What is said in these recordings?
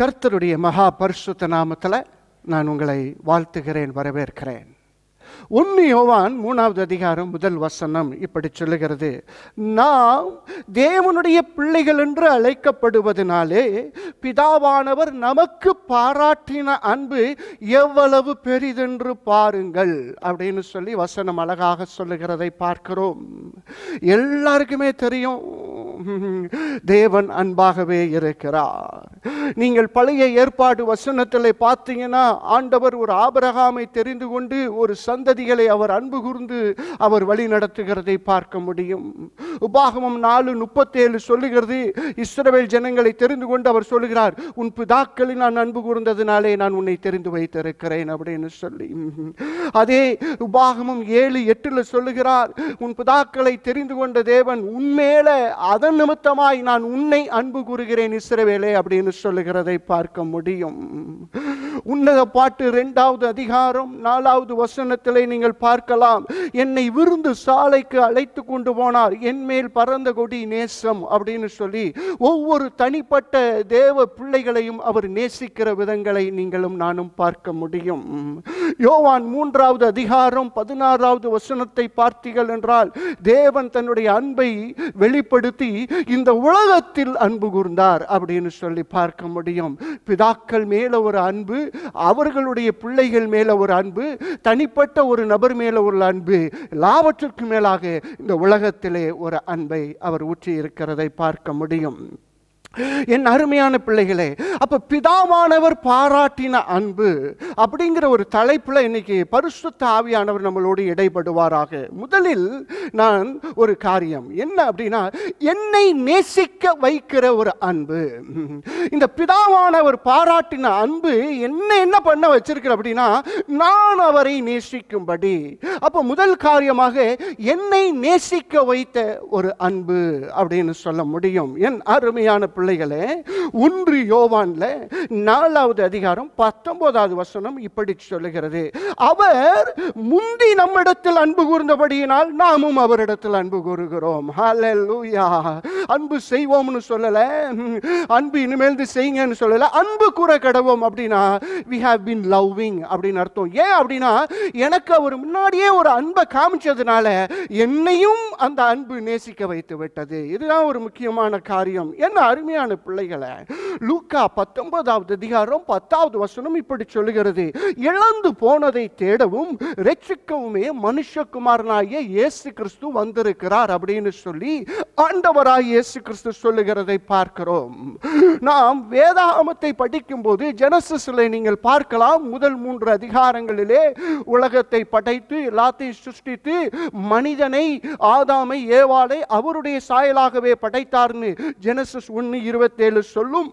கர்த்தருடைய மகா பரிசுத்த நாமத்தில் நான் உங்களை வாழ்த்துகிறேன் வரவேற்கிறேன் ஒன்று யோவான் மூணாவது அதிகாரம் முதல் வசனம் இப்படி சொல்லுகிறது நாம் தேவனுடைய பிள்ளைகள் என்று அழைக்கப்படுவதனாலே பிதாவானவர் நமக்கு பாராட்டின அன்பு எவ்வளவு பெரிதென்று பாருங்கள் அப்படின்னு சொல்லி வசனம் அழகாக சொல்லுகிறதை பார்க்கிறோம் எல்லாருக்குமே தெரியும் தேவன் அன்பாகவே இருக்கிறார் நீங்கள் பழைய ஏற்பாடு வசனத்தில் பார்த்தீங்கன்னா ஆண்டவர் ஒரு ஆபரகாமை தெரிந்து கொண்டு ஒரு சந்த சந்ததிகளை அவர் அன்பு கூர்ந்து அவர் வழி நடத்துகிறதை பார்க்க முடியும் உபாகமம் நாலு முப்பத்தேழு சொல்லுகிறது இஸ்ரவேல் ஜனங்களை தெரிந்து கொண்டு அவர் சொல்லுகிறார் உன் பிதாக்களை நான் அன்பு கூர்ந்ததுனாலே நான் உன்னை தெரிந்து வைத்திருக்கிறேன் அப்படின்னு சொல்லி அதே உபாகமம் ஏழு எட்டில் சொல்லுகிறார் உன் பிதாக்களை தெரிந்து கொண்ட தேவன் உன்மேல அதன் நிமித்தமாய் நான் உன்னை அன்பு கூறுகிறேன் இஸ்ரவேலே அப்படின்னு சொல்லுகிறதை பார்க்க முடியும் உன்னத பாட்டு இரண்டாவது அதிகாரம் நாலாவது வசனத்தில் வசனத்திலே நீங்கள் பார்க்கலாம் என்னை விருந்து சாலைக்கு அழைத்து கொண்டு போனார் என் மேல் பறந்த கொடி நேசம் அப்படின்னு சொல்லி ஒவ்வொரு தனிப்பட்ட தேவ பிள்ளைகளையும் அவர் நேசிக்கிற விதங்களை நீங்களும் நானும் பார்க்க முடியும் யோவான் மூன்றாவது அதிகாரம் பதினாறாவது வசனத்தை பார்த்தீர்கள் என்றால் தேவன் தன்னுடைய அன்பை வெளிப்படுத்தி இந்த உலகத்தில் அன்பு கூர்ந்தார் அப்படின்னு சொல்லி பார்க்க முடியும் பிதாக்கள் மேல ஒரு அன்பு அவர்களுடைய பிள்ளைகள் மேல ஒரு அன்பு தனிப்பட்ட தனிப்பட்ட ஒரு நபர் மேலே உள்ள அன்பு எல்லாவற்றிற்கும் மேலாக இந்த உலகத்திலே ஒரு அன்பை அவர் ஊற்றி இருக்கிறதை பார்க்க முடியும் என் அருமையான பிள்ளைகளே அப்போ பிதாவானவர் பாராட்டின அன்பு அப்படிங்கிற ஒரு தலைப்பில் இன்னைக்கு பரிசுத்த ஆவியானவர் நம்மளோடு இடைப்படுவாராக முதலில் நான் ஒரு காரியம் என்ன அப்படின்னா என்னை நேசிக்க வைக்கிற ஒரு அன்பு இந்த பிதாவானவர் பாராட்டின அன்பு என்ன என்ன பண்ண வச்சிருக்கிற அப்படின்னா நான் அவரை நேசிக்கும்படி அப்போ முதல் காரியமாக என்னை நேசிக்க வைத்த ஒரு அன்பு அப்படின்னு சொல்ல முடியும் என் அருமையான பிள்ளைகளே ஒன்று யோவான்ல நாலாவது அதிகாரம் பத்தொன்பதாவது வசனம் இப்படி சொல்லுகிறது அவர் முந்தி நம்மிடத்தில் அன்பு கூர்ந்தபடியினால் நாமும் அவரிடத்தில் அன்பு கூறுகிறோம் அன்பு செய்வோம்னு சொல்லல அன்பு இனிமேல் செய்யுங்கன்னு சொல்லல அன்பு கூற கடவோம் அப்படின்னா வி ஹாவ் பின் லவ்விங் அப்படின்னு அர்த்தம் ஏன் அப்படின்னா எனக்கு அவர் முன்னாடியே ஒரு அன்பை காமிச்சதுனால என்னையும் அந்த அன்பு நேசிக்க வைத்து விட்டது இதுதான் ஒரு முக்கியமான காரியம் என்ன அருமை அருமையான பிள்ளைகளை லூக்கா பத்தொன்பதாவது அதிகாரம் பத்தாவது வசனம் இப்படி சொல்லுகிறது இழந்து போனதை தேடவும் ரட்சிக்கவுமே மனுஷகுமாரனாகிய இயேசு கிறிஸ்து வந்திருக்கிறார் அப்படின்னு சொல்லி ஆண்டவராய் இயேசு கிறிஸ்து சொல்லுகிறதை பார்க்கிறோம் நாம் வேதாகமத்தை படிக்கும் போது ஜெனசிஸ்ல நீங்கள் பார்க்கலாம் முதல் மூன்று அதிகாரங்களிலே உலகத்தை படைத்து எல்லாத்தையும் சிருஷ்டித்து மனிதனை ஆதாமை ஏவாளை அவருடைய சாயலாகவே படைத்தார்னு ஜெனசிஸ் ஒன்னு இருபத்தேழு சொல்லும்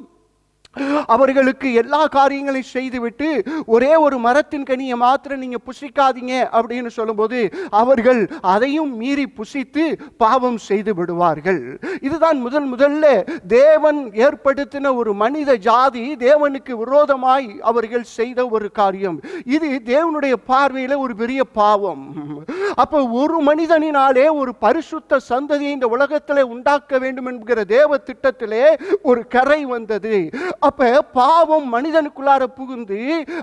அவர்களுக்கு எல்லா காரியங்களையும் செய்துவிட்டு ஒரே ஒரு மரத்தின் கனியை மாத்திரம் நீங்க புசிக்காதீங்க அப்படின்னு சொல்லும்போது அவர்கள் அதையும் மீறி புசித்து பாவம் செய்து விடுவார்கள் இதுதான் முதல் முதல்ல தேவன் ஏற்படுத்தின ஒரு மனித ஜாதி தேவனுக்கு விரோதமாய் அவர்கள் செய்த ஒரு காரியம் இது தேவனுடைய பார்வையில் ஒரு பெரிய பாவம் அப்போ ஒரு மனிதனினாலே ஒரு பரிசுத்த சந்ததியை இந்த உலகத்திலே உண்டாக்க வேண்டும் என்கிற தேவ திட்டத்திலே ஒரு கரை வந்தது அப்போ பாவம் மனிதனுக்குள்ளார புகுந்து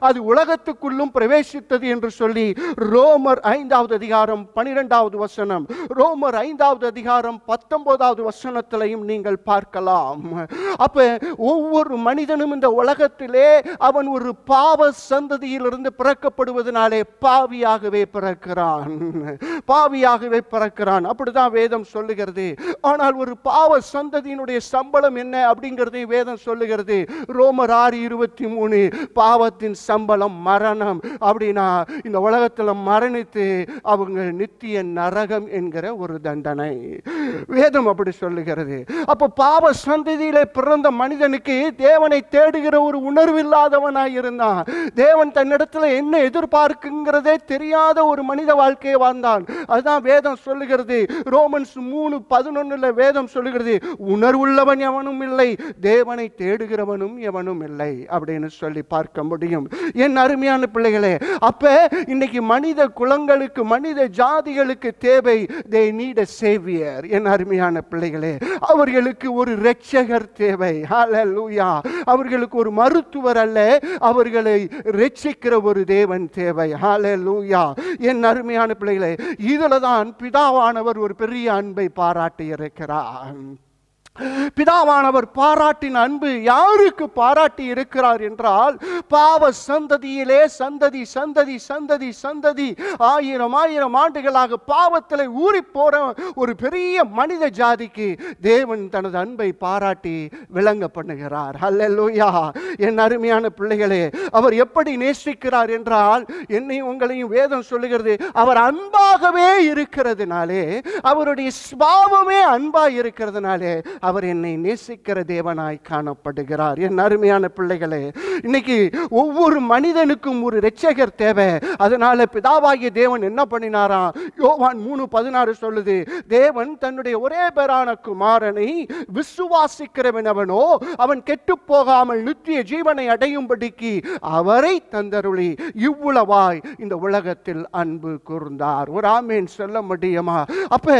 அது உலகத்துக்குள்ளும் பிரவேசித்தது என்று சொல்லி ரோமர் ஐந்தாவது அதிகாரம் பனிரெண்டாவது வசனம் ரோமர் ஐந்தாவது அதிகாரம் பத்தொன்பதாவது வசனத்திலையும் நீங்கள் பார்க்கலாம் அப்ப ஒவ்வொரு மனிதனும் இந்த உலகத்திலே அவன் ஒரு பாவ சந்ததியிலிருந்து பிறக்கப்படுவதனாலே பாவியாகவே பிறக்கிறான் பாவியாகவே பிறக்கிறான் அப்படிதான் வேதம் சொல்லுகிறது ஆனால் ஒரு பாவ சந்ததியினுடைய சம்பளம் என்ன அப்படிங்கிறதை வேதம் சொல்லுகிறது ரோமர் ஆறு இருபத்தி மூணு பாவத்தின் சம்பளம் மரணம் அப்படின்னா இந்த உலகத்தில் மரணித்து அவங்க நித்திய நரகம் என்கிற ஒரு தண்டனை வேதம் அப்படி சொல்லுகிறது அப்போ பாவ சந்ததியில பிறந்த மனிதனுக்கு தேவனை தேடுகிற ஒரு உணர்வு இல்லாதவனாக இருந்தான் தேவன் தன்னிடத்தில் என்ன எதிர்பார்க்குங்கிறதே தெரியாத ஒரு மனித வாழ்க்கையை வாழ்ந்தான் அதுதான் வேதம் சொல்லுகிறது ரோமன்ஸ் மூணு பதினொன்னுல வேதம் சொல்லுகிறது உணர்வுள்ளவன் எவனும் இல்லை தேவனை தேடுகிறவன் அவனும் எவனும் இல்லை அப்படின்னு சொல்லி பார்க்க முடியும் என் அருமையான பிள்ளைகளே அப்ப இன்னைக்கு மனித குலங்களுக்கு மனித ஜாதிகளுக்கு தேவை தே நீட சேவியர் என் அருமையான பிள்ளைகளே அவர்களுக்கு ஒரு ரட்சகர் தேவை லூயா அவர்களுக்கு ஒரு மருத்துவர் அல்ல அவர்களை ரட்சிக்கிற ஒரு தேவன் தேவை லூயா என் அருமையான பிள்ளைகளே இதுலதான் தான் பிதாவானவர் ஒரு பெரிய அன்பை பாராட்டி இருக்கிறார் பிதாவானவர் பாராட்டின் அன்பு யாருக்கு பாராட்டி இருக்கிறார் என்றால் பாவ சந்ததியிலே சந்ததி சந்ததி சந்ததி சந்ததி ஆயிரம் ஆயிரம் ஆண்டுகளாக பாவத்தில் ஊறி போற ஒரு பெரிய மனித ஜாதிக்கு தேவன் தனது அன்பை பாராட்டி விளங்க பண்ணுகிறார் அல்லூயா என் அருமையான பிள்ளைகளே அவர் எப்படி நேசிக்கிறார் என்றால் என்னை உங்களையும் வேதம் சொல்லுகிறது அவர் அன்பாகவே இருக்கிறதுனாலே அவருடைய ஸ்பாவமே அன்பாக இருக்கிறதுனாலே அவர் என்னை நேசிக்கிற தேவனாய் காணப்படுகிறார் என் அருமையான பிள்ளைகளே இன்னைக்கு ஒவ்வொரு மனிதனுக்கும் ஒரு ரட்சகர் தேவை அதனால பிதாவாகிய தேவன் என்ன பண்ணினாராம் யோவான் மூணு பதினாறு சொல்லுது தேவன் தன்னுடைய ஒரே பேரான குமாரனை விசுவாசிக்கிறவன் அவனோ அவன் கெட்டு போகாமல் நித்திய ஜீவனை அடையும்படிக்கு அவரை தந்தருளி இவ்வளவாய் இந்த உலகத்தில் அன்பு கூர்ந்தார் ஒரு ஆமேன் சொல்ல முடியுமா அப்ப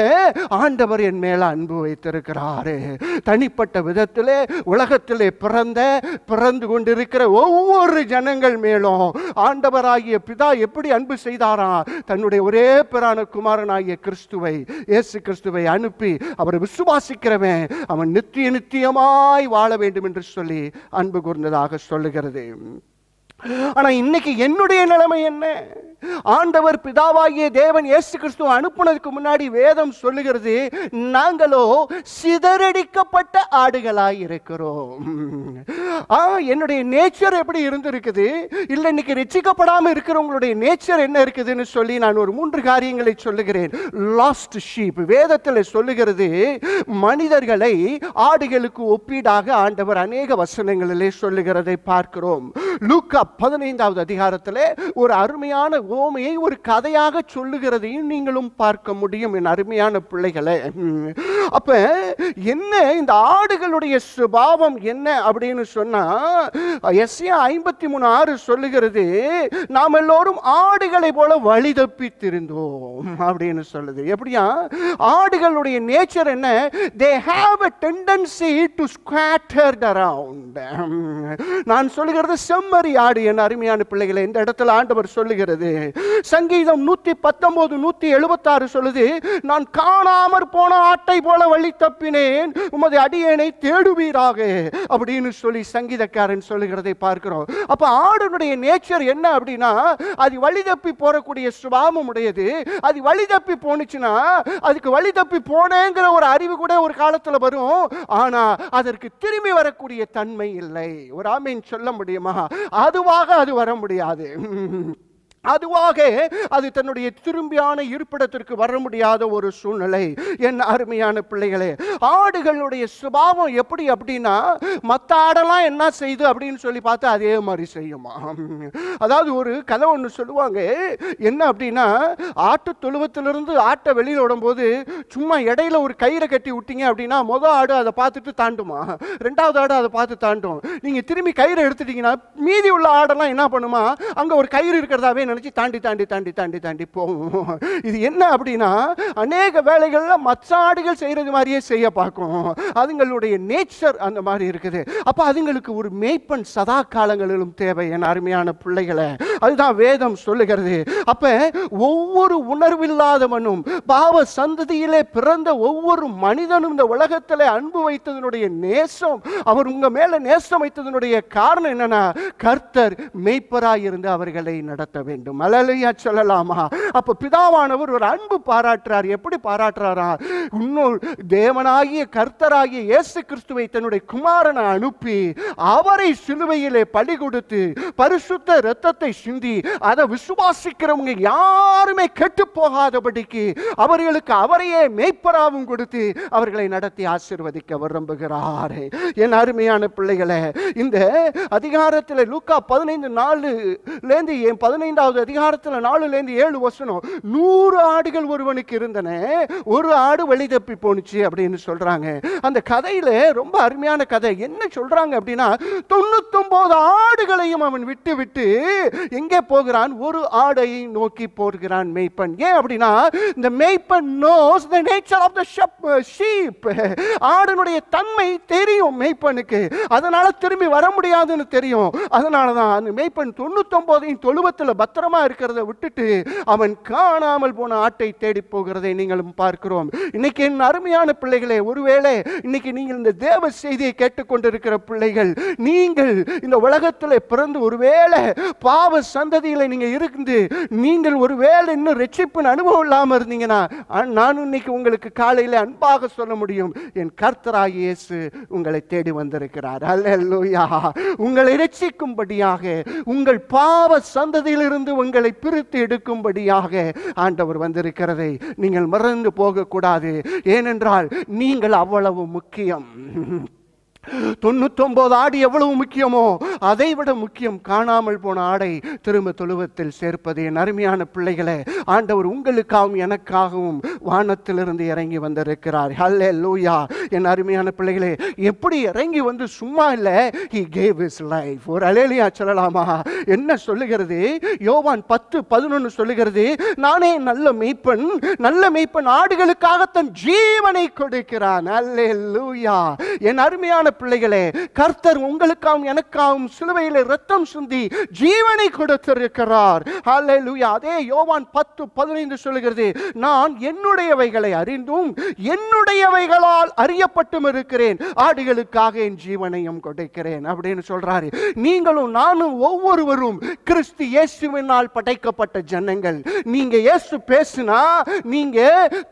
ஆண்டவர் என் மேல அன்பு வைத்திருக்கிறாரே தனிப்பட்ட விதத்திலே உலகத்திலே பிறந்த பிறந்து கொண்டிருக்கிற ஒவ்வொரு ஜனங்கள் மேலும் ஆண்டவராகிய பிதா எப்படி அன்பு செய்தாரா தன்னுடைய ஒரே பிரான குமாரனாகிய கிறிஸ்துவை இயேசு கிறிஸ்துவை அனுப்பி அவரை விசுவாசிக்கிறவன் அவன் நித்திய நித்தியமாய் வாழ வேண்டும் என்று சொல்லி அன்பு கூர்ந்ததாக சொல்லுகிறது ஆனா இன்னைக்கு என்னுடைய நிலைமை என்ன ஆண்டவர் பிதாவாகிய தேவன் இயேசு கிறிஸ்துவ அனுப்புனதுக்கு முன்னாடி வேதம் சொல்லுகிறது நாங்களோ சிதறடிக்கப்பட்ட ஆடுகளாக இருக்கிறோம் என்னுடைய நேச்சர் எப்படி இருந்திருக்குது இல்லை இன்னைக்கு ரிச்சிக்கப்படாமல் இருக்கிறவங்களுடைய நேச்சர் என்ன இருக்குதுன்னு சொல்லி நான் ஒரு மூன்று காரியங்களை சொல்லுகிறேன் லாஸ்ட் ஷீப் வேதத்தில் சொல்லுகிறது மனிதர்களை ஆடுகளுக்கு ஒப்பீடாக ஆண்டவர் அநேக வசனங்களிலே சொல்லுகிறதை பார்க்கிறோம் லூக்கா பதினைந்தாவது அதிகாரத்தில் ஒரு அருமையான நகோமையை ஒரு கதையாக சொல்லுகிறதையும் நீங்களும் பார்க்க முடியும் என் அருமையான பிள்ளைகளை அப்ப என்ன இந்த ஆடுகளுடைய சுபாவம் என்ன அப்படின்னு சொன்னா எஸ் ஐம்பத்தி மூணு ஆறு சொல்லுகிறது நாம் எல்லோரும் ஆடுகளை போல வழி தப்பி திருந்தோம் அப்படின்னு சொல்லுது எப்படியா ஆடுகளுடைய நேச்சர் என்ன they have a tendency to scatter around நான் சொல்லுகிறது செம்மறி ஆடு என் அருமையான பிள்ளைகளை இந்த இடத்துல ஆண்டவர் சொல்லுகிறது சங்கீதம் நூத்தி பத்தொன்பது நூத்தி எழுபத்தாறு சொல்லுது நான் காணாமற் போன ஆட்டை போல வழி தப்பினேன் உமது அடியேனை தேடுவீராக அப்படின்னு சொல்லி சங்கீதக்காரன் சொல்லுகிறதை பார்க்கிறோம் அப்ப ஆடனுடைய நேச்சர் என்ன அப்படின்னா அது வழி தப்பி போறக்கூடிய சுபாவம் உடையது அது வழி தப்பி போனுச்சுன்னா அதுக்கு வழி தப்பி போனேங்கிற ஒரு அறிவு கூட ஒரு காலத்துல வரும் ஆனா அதற்கு திரும்பி வரக்கூடிய தன்மை இல்லை ஒரு ஆமீன் சொல்ல முடியுமா அதுவாக அது வர முடியாது அதுவாக அது தன்னுடைய திரும்பியான இருப்பிடத்திற்கு வர முடியாத ஒரு சூழ்நிலை என் அருமையான பிள்ளைகளே ஆடுகளுடைய சுபாவம் எப்படி அப்படின்னா மற்ற ஆடெல்லாம் என்ன செய்யுது அப்படின்னு சொல்லி பார்த்தா அதே மாதிரி செய்யுமா அதாவது ஒரு கதை ஒன்று சொல்லுவாங்க என்ன அப்படின்னா ஆட்டு தொழுவத்திலிருந்து ஆட்டை வெளியில் விடும்போது சும்மா இடையில ஒரு கயிறை கட்டி விட்டீங்க அப்படின்னா மொதல் ஆடு அதை பார்த்துட்டு தாண்டுமா ரெண்டாவது ஆடு அதை பார்த்து தாண்டும் நீங்கள் திரும்பி கயிறை எடுத்துட்டீங்கன்னா மீதி உள்ள ஆடெல்லாம் என்ன பண்ணுமா அங்கே ஒரு கயிறு இருக்கிறதாவே நினச்சி தாண்டி தாண்டி தாண்டி தாண்டி தாண்டி போவோம் இது என்ன அப்படின்னா அநேக வேலைகளில் மச்சாடுகள் செய்கிறது மாதிரியே செய்ய பார்க்கும் அதுங்களுடைய நேச்சர் அந்த மாதிரி இருக்குது அப்போ அதுங்களுக்கு ஒரு மேய்ப்பன் சதா காலங்களிலும் தேவை என் அருமையான பிள்ளைகளை அதுதான் வேதம் சொல்லுகிறது அப்போ ஒவ்வொரு உணர்வில்லாதவனும் பாவ சந்ததியிலே பிறந்த ஒவ்வொரு மனிதனும் இந்த உலகத்தில் அன்பு வைத்ததனுடைய நேசம் அவர் உங்கள் மேலே நேசம் வைத்ததனுடைய காரணம் என்னென்னா கர்த்தர் மேய்ப்பராக இருந்து அவர்களை நடத்த வேண்டும் வேண்டும் அலலையா சொல்லலாமா அப்போ பிதாவானவர் ஒரு அன்பு பாராட்டுறார் எப்படி பாராட்டுறாரா இன்னொரு தேவனாகிய கர்த்தராகிய இயேசு கிறிஸ்துவை தன்னுடைய குமாரனை அனுப்பி அவரை சிலுவையிலே பலி கொடுத்து பரிசுத்த இரத்தத்தை சிந்தி அதை விசுவாசிக்கிறவங்க யாருமே கெட்டு போகாதபடிக்கு அவர்களுக்கு அவரையே மெய்ப்பராவும் கொடுத்து அவர்களை நடத்தி ஆசிர்வதிக்க விரும்புகிறார் என் அருமையான பிள்ளைகளை இந்த அதிகாரத்தில் லூக்கா பதினைந்து நாலுலேருந்து என் பதினைந்தாவது ஒன்பதாவது அதிகாரத்தில் நாலுலேருந்து ஏழு வசனம் நூறு ஆடுகள் ஒருவனுக்கு இருந்தன ஒரு ஆடு வழி தப்பி போணுச்சு அப்படின்னு சொல்கிறாங்க அந்த கதையில் ரொம்ப அருமையான கதை என்ன சொல்கிறாங்க அப்படின்னா தொண்ணூத்தொம்போது ஆடுகளையும் அவன் விட்டு விட்டு எங்கே போகிறான் ஒரு ஆடை நோக்கி போகிறான் மெய்ப்பன் ஏன் அப்படின்னா இந்த மெய்ப்பன் knows the nature of the sheep ஆடனுடைய தன்மை தெரியும் மெய்ப்பனுக்கு அதனால திரும்பி வர முடியாதுன்னு தெரியும் அதனால தான் அந்த மேய்ப்பன் தொண்ணூத்தொம்போதையும் தொழுவத்தில் பத் பத்திரமா இருக்கிறத விட்டுட்டு அவன் காணாமல் போன ஆட்டை தேடி போகிறதை நீங்களும் பார்க்கிறோம் இன்னைக்கு என் அருமையான பிள்ளைகளே ஒருவேளை இன்னைக்கு நீங்கள் இந்த தேவ செய்தியை கேட்டுக்கொண்டிருக்கிற பிள்ளைகள் நீங்கள் இந்த உலகத்தில் பிறந்து ஒருவேளை பாவ சந்ததியில் நீங்க இருந்து நீங்கள் ஒருவேளை இன்னும் ரட்சிப்பின் அனுபவம் இல்லாமல் இருந்தீங்கன்னா நான் இன்னைக்கு உங்களுக்கு காலையில் அன்பாக சொல்ல முடியும் என் கர்த்தராக இயேசு உங்களை தேடி வந்திருக்கிறார் அல்ல உங்களை ரட்சிக்கும்படியாக உங்கள் பாவ சந்ததியிலிருந்து இருந்து உங்களை பிரித்து எடுக்கும்படியாக ஆண்டவர் வந்திருக்கிறதை நீங்கள் மறந்து போகக்கூடாது ஏனென்றால் நீங்கள் அவ்வளவு முக்கியம் தொண்ணூத்தொன்பது ஆடு எவ்வளவு முக்கியமோ அதை விட முக்கியம் காணாமல் போன ஆடை திரும்ப தொழுவத்தில் சேர்ப்பது என் அருமையான பிள்ளைகளை ஆண்டவர் உங்களுக்காகவும் எனக்காகவும் வானத்திலிருந்து இறங்கி வந்திருக்கிறார் ஹல்லே லூயா என் அருமையான பிள்ளைகளே எப்படி இறங்கி வந்து சும்மா இல்லை ஹி கேவ் இஸ் லைஃப் ஒரு அலேலியா சொல்லலாமா என்ன சொல்லுகிறது யோவான் பத்து பதினொன்று சொல்லுகிறது நானே நல்ல மெய்ப்பன் நல்ல மெய்ப்பன் ஆடுகளுக்காக தன் ஜீவனை கொடுக்கிறான் அல்லே லூயா என் அருமையான பிள்ளைகளே கர்த்தர் உங்களுக்காகவும் எனக்காகவும் சிலுவையில் ரத்தம் சுந்தி ஜீவனை கொடுத்திருக்கிறார் அதே யோவான் பத்து பதினைந்து சொல்லுகிறது நான் என்னுடையவைகளை அறிந்தும் என்னுடையவைகளால் அறியப்பட்டும் இருக்கிறேன் ஆடுகளுக்காக என் ஜீவனையும் கொடுக்கிறேன் அப்படின்னு சொல்றாரு நீங்களும் நானும் ஒவ்வொருவரும் கிறிஸ்து இயேசுவினால் படைக்கப்பட்ட ஜனங்கள் நீங்க இயேசு பேசுனா நீங்க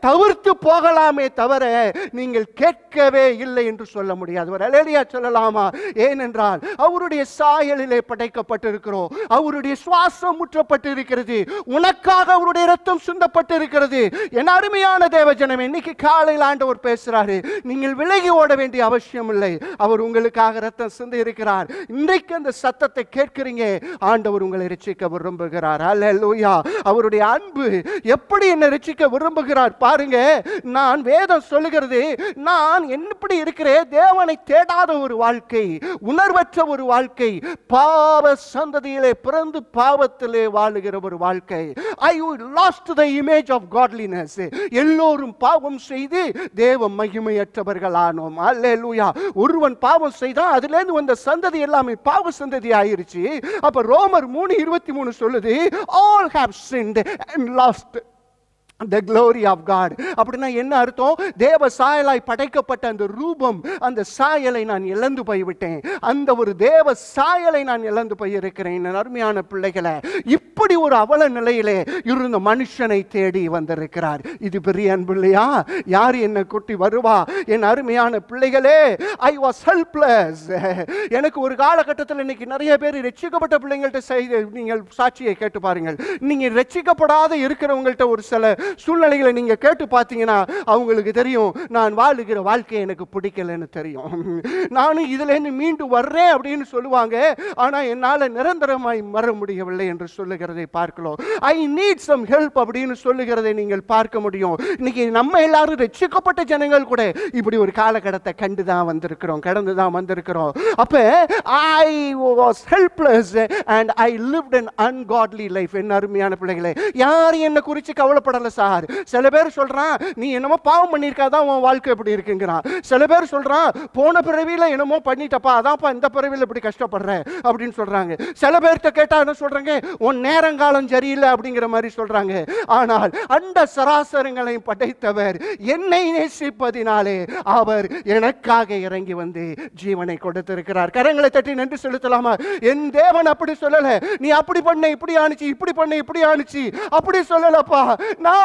தவிர்த்து போகலாமே தவிர நீங்கள் கேட்கவே இல்லை என்று சொல்ல முடியாது ஒரு ஹலேலியா சொல்லலாமா ஏனென்றால் அவருடைய சாயலிலே படைக்கப்பட்டிருக்கிறோம் அவருடைய சுவாசம் முற்றப்பட்டிருக்கிறது உனக்காக அவருடைய ரத்தம் சுந்தப்பட்டிருக்கிறது என் அருமையான தேவஜனம் இன்னைக்கு காலையில் ஆண்டவர் பேசுறாரு நீங்கள் விலகி ஓட வேண்டிய அவசியம் இல்லை அவர் உங்களுக்காக ரத்தம் சிந்து இருக்கிறார் இன்றைக்கு அந்த சத்தத்தை கேட்கிறீங்க ஆண்டவர் உங்களை ரசிக்க விரும்புகிறார் அல்ல அவருடைய அன்பு எப்படி என்னை ரசிக்க விரும்புகிறார் பாருங்க நான் வேதம் சொல்லுகிறது நான் என்னப்படி இருக்கிறேன் தேவனை தேடாத ஒரு வாழ்க்கை உணர்வற்ற ஒரு வாழ்க்கை பாவ சந்ததியிலே பிறந்து பாவத்திலே வாழுகிற ஒரு வாழ்க்கை I lost the image of godliness எல்லோரும் பாவம் செய்து தேவ மகிமையற்றவர்களானோம் அல்லே லூயா ஒருவன் பாவம் செய்தான் அதுலேருந்து வந்த சந்ததி எல்லாமே பாவ சந்ததி ஆயிருச்சு அப்ப ரோமர் மூணு இருபத்தி மூணு சொல்லுது all have sinned and lost the glory of God அப்படின்னா என்ன அர்த்தம் தேவ சாயலாய் படைக்கப்பட்ட அந்த ரூபம் அந்த சாயலை நான் இழந்து போய்விட்டேன் அந்த ஒரு தேவ சாயலை நான் இழந்து போயிருக்கிறேன் அருமையான பிள்ளைகளை இப்படி ஒரு அவல நிலையிலே இருந்த மனுஷனை தேடி வந்திருக்கிறார் இது பெரிய அன்புள்ளையா யார் என்னை கொட்டி வருவா என் அருமையான பிள்ளைகளே ஐ வாஸ் ஹெல்ப்லெஸ் எனக்கு ஒரு காலகட்டத்தில் இன்னைக்கு நிறைய பேர் ரட்சிக்கப்பட்ட பிள்ளைங்கள்ட்ட செய்து நீங்கள் சாட்சியை கேட்டு பாருங்கள் நீங்கள் ரட்சிக்கப்படாத இருக்கிறவங்கள்ட்ட ஒரு சில சூழ்நிலைகளை நீங்கள் கேட்டு பார்த்தீங்கன்னா அவங்களுக்கு தெரியும் நான் வாழுகிற வாழ்க்கை எனக்கு பிடிக்கலன்னு தெரியும் நானும் இதுலேருந்து மீண்டு வர்றேன் அப்படின்னு சொல்லுவாங்க ஆனால் என்னால் நிரந்தரமாய் மற முடியவில்லை என்று சொல்லுகிறதை பார்க்கலாம் ஐ நீட் சம் ஹெல்ப் அப்படின்னு சொல்லுகிறதை நீங்கள் பார்க்க முடியும் இன்னைக்கு நம்ம எல்லாரும் ரசிக்கப்பட்ட ஜனங்கள் கூட இப்படி ஒரு காலகட்டத்தை கண்டு தான் வந்திருக்கிறோம் கடந்து தான் வந்திருக்கிறோம் அப்போ I was helpless and I lived an ungodly life என்ன அருமையான பிள்ளைகளை யாரும் என்னை குறித்து கவலைப்படலை சார் சார் சில பேர் சொல்கிறான் நீ என்னமோ பாவம் பண்ணியிருக்கா தான் உன் வாழ்க்கை எப்படி இருக்குங்கிறான் சில பேர் சொல்கிறான் போன பிறவியில் என்னமோ பண்ணிட்டப்பா அதான்ப்பா இந்த பிறவியில் இப்படி கஷ்டப்படுறேன் அப்படின்னு சொல்கிறாங்க சில பேர்கிட்ட கேட்டால் என்ன சொல்கிறாங்க உன் நேரங்காலம் சரியில்லை அப்படிங்கிற மாதிரி சொல்கிறாங்க ஆனால் அந்த சராசரங்களை படைத்தவர் என்னை நேசிப்பதினாலே அவர் எனக்காக இறங்கி வந்து ஜீவனை கொடுத்திருக்கிறார் கரங்களை தட்டி நன்றி செலுத்தலாமா என் தேவன் அப்படி சொல்லலை நீ அப்படி பண்ண இப்படி ஆணிச்சு இப்படி பண்ண இப்படி ஆணிச்சு அப்படி சொல்லலப்பா நான்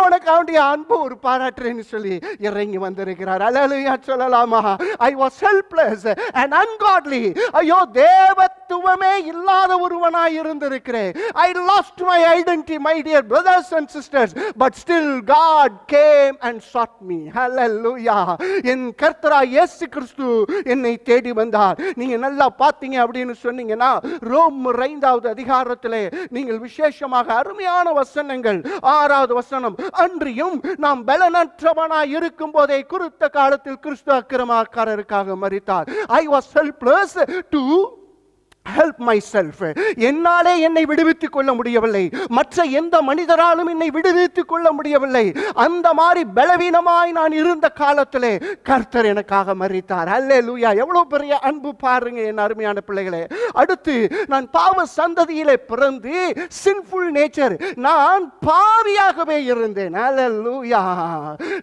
அன்பு ஒரு பாராட்டுறேன்னு சொல்லி இறங்கி வந்திருக்கிறார் அலலுயா சொல்லலாமா I was helpless and ungodly ஐயோ தேவத்துவமே இல்லாத ஒருவனாய் இருந்திருக்கிறேன் I lost my identity my dear brothers and sisters but still God came and sought me ஹலலுயா என் கர்த்தரா இயேசு கிறிஸ்து என்னை தேடி வந்தார் நீங்க நல்லா பார்த்தீங்க அப்படின்னு சொன்னீங்கன்னா ரோம் ஐந்தாவது அதிகாரத்திலே நீங்கள் விசேஷமாக அருமையான வசனங்கள் ஆறாவது வசனம் அன்றியும் நாம் பலனற்றவனாய் இருக்கும் போதே குறித்த காலத்தில் கிறிஸ்து அக்கிரமாக்காரருக்காக மறித்தார் I was helpless to help myself என்னாலே என்னை விடுவித்துக் கொள்ள முடியவில்லை மற்ற எந்த மனிதராலும் என்னை விடுவித்துக் கொள்ள முடியவில்லை அந்த மாதிரி பலவீனமாய் நான் இருந்த காலத்திலே கர்த்தர் எனக்காக மறித்தார் அல்லே லூயா பெரிய அன்பு பாருங்க என் அருமையான பிள்ளைகளே அடுத்து நான் பாவ சந்ததியிலே பிறந்து சின்ஃபுல் நேச்சர் நான் பாவியாகவே இருந்தேன் அல்ல லூயா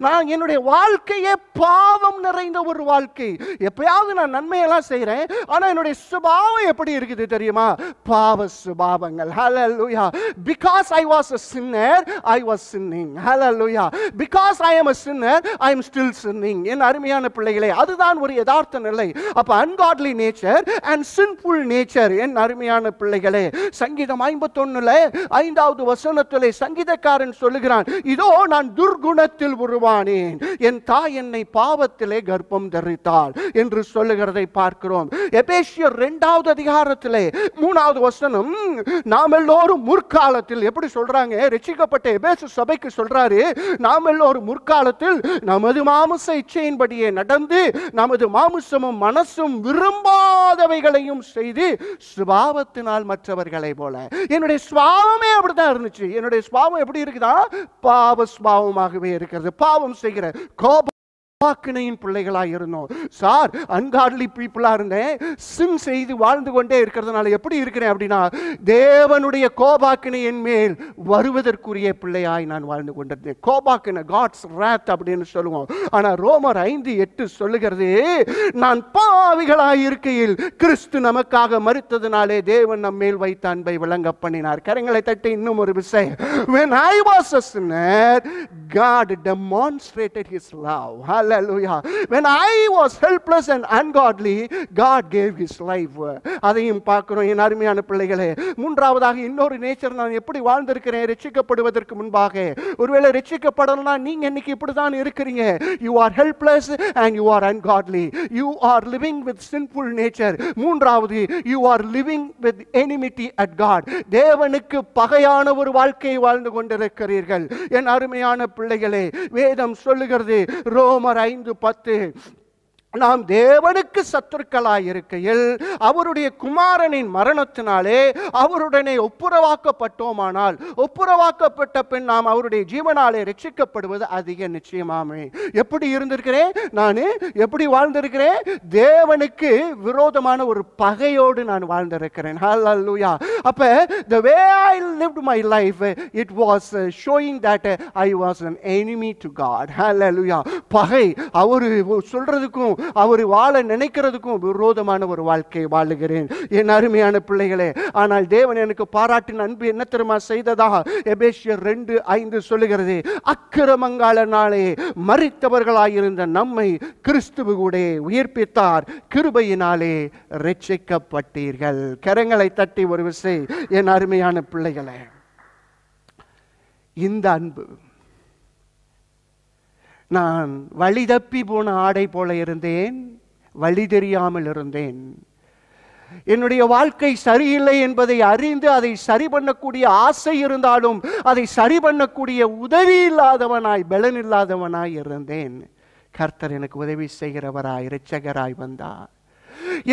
நான் என்னுடைய வாழ்க்கையே பாவம் நிறைந்த ஒரு வாழ்க்கை எப்பயாவது நான் நன்மையெல்லாம் செய்கிறேன் ஆனால் என்னுடைய சுபாவம் எப்படி இருக்குது தெரியுமா பாவ சுபாவங்கள் ஹலலுயா because I was a sinner I was sinning ஹலலுயா because I am a sinner I am still sinning என் அருமையான பிள்ளைகளை அதுதான் ஒரு யதார்த்த நிலை அப்போ ungodly nature and sinful nature என் அருமையான பிள்ளைகளே சங்கீதம் ஐம்பத்தொன்னுல ஐந்தாவது வசனத்திலே சங்கீதக்காரன் சொல்லுகிறான் இதோ நான் துர்குணத்தில் உருவானேன் என் தாய் என்னை பாவத்திலே கர்ப்பம் தரித்தாள் என்று சொல்லுகிறதை பார்க்கிறோம் எபேஷியர் இரண்டாவது அதிகாரம் அதிகாரத்திலே மூணாவது வசனம் நாம் எல்லோரும் முற்காலத்தில் எப்படி சொல்றாங்க ரசிக்கப்பட்ட எபேசு சபைக்கு சொல்றாரு நாம் எல்லோரும் முற்காலத்தில் நமது மாமிச இச்சையின்படியே நடந்து நமது மாமிசமும் மனசும் விரும்பாதவைகளையும் செய்து சுபாவத்தினால் மற்றவர்களை போல என்னுடைய சுவாவமே அப்படிதான் இருந்துச்சு என்னுடைய சுவாவம் எப்படி இருக்குதா பாவ சுவாவமாகவே இருக்கிறது பாவம் செய்கிற கோபம் அப்பாக்கினையின் பிள்ளைகளாக இருந்தோம் சார் அன்கார்ட்லி பீப்புளாக இருந்தேன் சிம் செய்து வாழ்ந்து கொண்டே இருக்கிறதுனால எப்படி இருக்கிறேன் அப்படின்னா தேவனுடைய கோபாக்கினையின் மேல் வருவதற்குரிய பிள்ளையாய் நான் வாழ்ந்து கொண்டிருந்தேன் கோபாக்கினை காட்ஸ் ரேத் அப்படின்னு சொல்லுவோம் ஆனால் ரோமர் ஐந்து எட்டு சொல்லுகிறது நான் பாவிகளாய் இருக்கையில் கிறிஸ்து நமக்காக மறுத்ததுனாலே தேவன் நம் மேல் வைத்த அன்பை விளங்க பண்ணினார் கரங்களை தட்டி இன்னும் ஒரு விஷயம் when i was a sinner god demonstrated his love hallelujah Hallelujah. When I was helpless and ungodly, God gave his life. அதையும் பார்க்கிறோம் என் அருமையான பிள்ளைகளே மூன்றாவதாக இன்னொரு நேச்சர் நான் எப்படி வாழ்ந்திருக்கிறேன் ரட்சிக்கப்படுவதற்கு முன்பாக ஒருவேளை ரட்சிக்கப்படலாம் நீங்க இன்னைக்கு இப்படி தான் இருக்கிறீங்க you are helpless and you are ungodly you are living with sinful nature மூன்றாவது you are living with enmity at god தேவனுக்கு பகையான ஒரு வாழ்க்கையை வாழ்ந்து கொண்டிருக்கிறீர்கள் என் அருமையான பிள்ளைகளே வேதம் சொல்லுகிறது ரோமர் ainda pode ter நாம் தேவனுக்கு சத்துருக்களாய் இருக்கையில் அவருடைய குமாரனின் மரணத்தினாலே அவருடனே ஒப்புரவாக்கப்பட்டோமானால் ஒப்புரவாக்கப்பட்ட பின் நாம் அவருடைய ஜீவனாலே ரட்சிக்கப்படுவது அதிக நிச்சயமாமே எப்படி இருந்திருக்கிறேன் நான் எப்படி வாழ்ந்திருக்கிறேன் தேவனுக்கு விரோதமான ஒரு பகையோடு நான் வாழ்ந்திருக்கிறேன் ஹலூயா அப்போ the way I live my life it was showing that I was an enemy to God ஹலூயா பகை அவரு சொல்றதுக்கும் அவர் வாழ நினைக்கிறதுக்கும் விரோதமான ஒரு வாழ்க்கையை வாழுகிறேன் என் அருமையான பிள்ளைகளே ஆனால் தேவன் எனக்கு பாராட்டின் அன்பு என்ன தெரியுமா செய்ததாக எபேஷியர் ரெண்டு ஐந்து சொல்லுகிறது அக்கிரமங்கால நாளே மறித்தவர்களாயிருந்த நம்மை கிறிஸ்துவ கூட உயிர்ப்பித்தார் கிருபையினாலே ரட்சிக்கப்பட்டீர்கள் கரங்களை தட்டி ஒரு விசை என் அருமையான பிள்ளைகளே இந்த அன்பு நான் வழி தப்பி போன ஆடை போல இருந்தேன் வழி தெரியாமல் இருந்தேன் என்னுடைய வாழ்க்கை சரியில்லை என்பதை அறிந்து அதை சரி பண்ணக்கூடிய ஆசை இருந்தாலும் அதை சரி பண்ணக்கூடிய உதவி இல்லாதவனாய் பலன் இல்லாதவனாய் இருந்தேன் கர்த்தர் எனக்கு உதவி செய்கிறவராய் இரட்சகராய் வந்தார்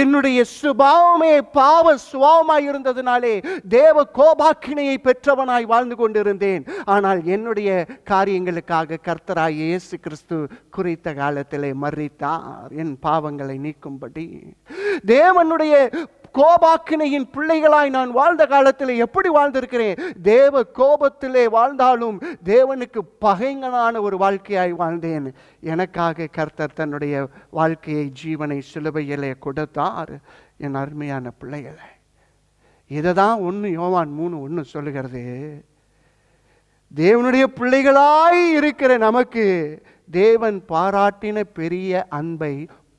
என்னுடைய சுபாவமே பாவ சுபாவமாய் இருந்ததுனாலே தேவ கோபாக்கினையை பெற்றவனாய் வாழ்ந்து கொண்டிருந்தேன் ஆனால் என்னுடைய காரியங்களுக்காக கர்த்தராய் இயேசு கிறிஸ்து குறித்த காலத்திலே மறித்தார் என் பாவங்களை நீக்கும்படி தேவனுடைய கோபாக்கினையின் பிள்ளைகளாய் நான் வாழ்ந்த காலத்தில் எப்படி வாழ்ந்திருக்கிறேன் தேவ கோபத்திலே வாழ்ந்தாலும் தேவனுக்கு பகைங்கனான ஒரு வாழ்க்கையாய் வாழ்ந்தேன் எனக்காக கர்த்தர் தன்னுடைய வாழ்க்கையை ஜீவனை சிலுவையிலே கொடுத்தார் என் அருமையான பிள்ளைகளை இதை தான் ஒன்று யோவான் மூணு ஒன்று சொல்லுகிறது தேவனுடைய பிள்ளைகளாய் இருக்கிற நமக்கு தேவன் பாராட்டின பெரிய அன்பை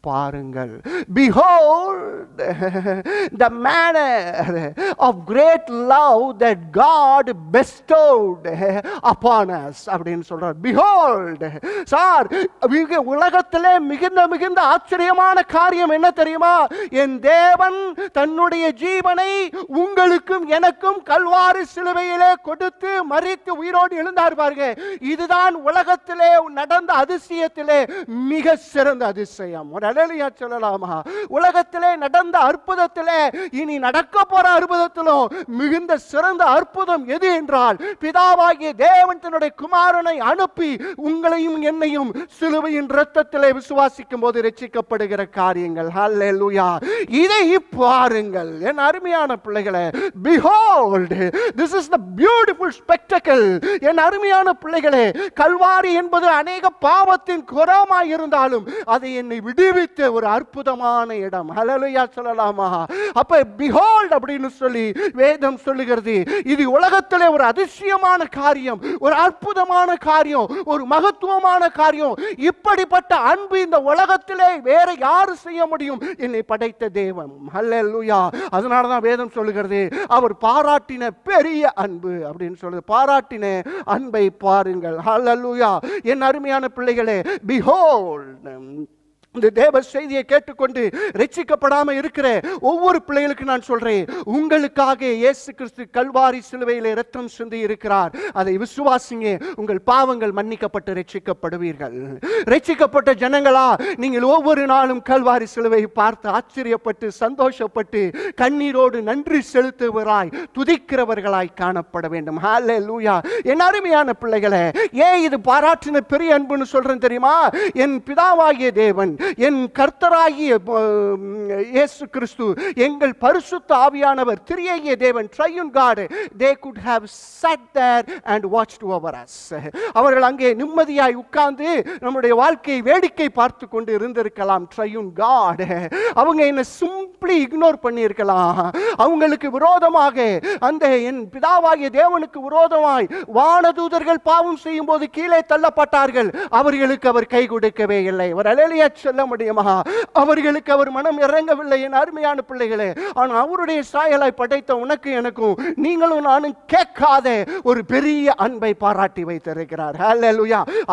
பாருங்கள் behold the manner of great love that God bestowed upon us அப்படின்னு சொல்றார் behold சார் உலகத்திலே மிகுந்த மிகுந்த ஆச்சரியமான காரியம் என்ன தெரியுமா என் தேவன் தன்னுடைய ஜீவனை உங்களுக்கும் எனக்கும் கல்வாறு சிலுவையிலே கொடுத்து மறித்து உயிரோடு எழுந்தார் பாருங்க இதுதான் உலகத்திலே நடந்த அதிசயத்திலே மிக சிறந்த அதிசயம் ஒரு அழலியா சொல்லலாமா உலகத்திலே நடந்த அற்புதத்திலே இனி நடக்க போற அற்புதத்திலும் மிகுந்த சிறந்த அற்புதம் எது என்றால் பிதாவாகிய தேவன் தன்னுடைய குமாரனை அனுப்பி உங்களையும் என்னையும் சிலுவையின் இரத்தத்திலே விசுவாசிக்கும் போது ரசிக்கப்படுகிற காரியங்கள் ஹல்லே லூயா இதை பாருங்கள் என் அருமையான பிள்ளைகளை behold this is the beautiful spectacle என் அருமையான பிள்ளைகளே கல்வாரி என்பது அநேக பாவத்தின் குரமாய் இருந்தாலும் அதை என்னை விடுவி குறித்த ஒரு அற்புதமான இடம் ஹலலுயா சொல்லலாமா அப்ப பிஹோல்ட் அப்படின்னு சொல்லி வேதம் சொல்லுகிறது இது உலகத்திலே ஒரு அதிசயமான காரியம் ஒரு அற்புதமான காரியம் ஒரு மகத்துவமான காரியம் இப்படிப்பட்ட அன்பு இந்த உலகத்திலே வேற யாரு செய்ய முடியும் என்னை படைத்த தேவன் ஹலலுயா அதனால தான் வேதம் சொல்லுகிறது அவர் பாராட்டின பெரிய அன்பு அப்படின்னு சொல்லுது பாராட்டின அன்பை பாருங்கள் ஹலலுயா என் அருமையான பிள்ளைகளே பிஹோல்ட் இந்த தேவ செய்தியை கேட்டுக்கொண்டு ரட்சிக்கப்படாமல் இருக்கிற ஒவ்வொரு பிள்ளைகளுக்கு நான் சொல்றேன் உங்களுக்காக இயேசு கிறிஸ்து கல்வாரி சிலுவையில் ரத்தம் சிந்தி இருக்கிறார் அதை விசுவாசிங்க உங்கள் பாவங்கள் மன்னிக்கப்பட்டு ரட்சிக்கப்படுவீர்கள் ரட்சிக்கப்பட்ட ஜனங்களா நீங்கள் ஒவ்வொரு நாளும் கல்வாரி சிலுவையை பார்த்து ஆச்சரியப்பட்டு சந்தோஷப்பட்டு கண்ணீரோடு நன்றி செலுத்துவராய் துதிக்கிறவர்களாய் காணப்பட வேண்டும் ஹாலே லூயா என் அருமையான பிள்ளைகளை ஏன் இது பாராட்டின பெரிய அன்புன்னு சொல்றேன் தெரியுமா என் பிதாவாகிய தேவன் என் கர்த்தராகிய இயேசு கிறிஸ்து எங்கள் பரிசுத்த ஆவியானவர் திரியைய தேவன் triune God they could have sat there and watch to அவர் அஸ் அவர்கள் அங்கே நிம்மதியாய் உட்கார்ந்து நம்முடைய வாழ்க்கையை வேடிக்கை பார்த்து கொண்டு இருந்திருக்கலாம் ட்ரையுன் காடு அவங்க என்னை சிம்பிளி இக்னோர் பண்ணியிருக்கலாம் அவங்களுக்கு விரோதமாக அந்த என் பிதாவாகிய தேவனுக்கு விரோதமாய் வானதூதர்கள் பாவம் செய்யும் போது கீழே தள்ளப்பட்டார்கள் அவர்களுக்கு அவர் கை கொடுக்கவே இல்லை அவர் அலேலியா சொல்ல முடியுமா அவர்களுக்கு அவர் மனம் இறங்கவில்லை என் அருமையான பிள்ளைகளே ஆனால் அவருடைய சாயலாய் படைத்த உனக்கு எனக்கும் நீங்களும் நானும் கேட்காத ஒரு பெரிய அன்பை பாராட்டி வைத்திருக்கிறார்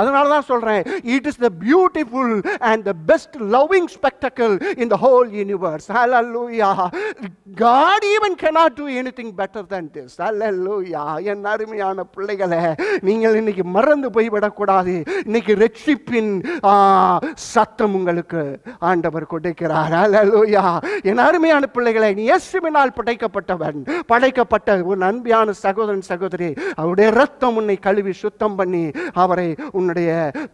அதனால தான் சொல்றேன் it is the beautiful and the best loving spectacle in the whole universe ஹalleluya God even cannot do anything better than this ஹalleluya என் அருமையான பிள்ளைகளே நீங்கள் இன்னைக்கு மறந்து போய்விடக்கூடாது இன்னைக்கு ரட்சிப்பின் சத்தம் உங்கள் உங்களுக்கு ஆண்டவர் கொடுக்கிறார் அலலூயா என் அருமையான பிள்ளைகளை நீ இயேசுவினால் படைக்கப்பட்டவன் படைக்கப்பட்ட உன் அன்பியான சகோதரன் சகோதரி அவருடைய ரத்தம் உன்னை கழுவி சுத்தம் பண்ணி அவரை உன்னுடைய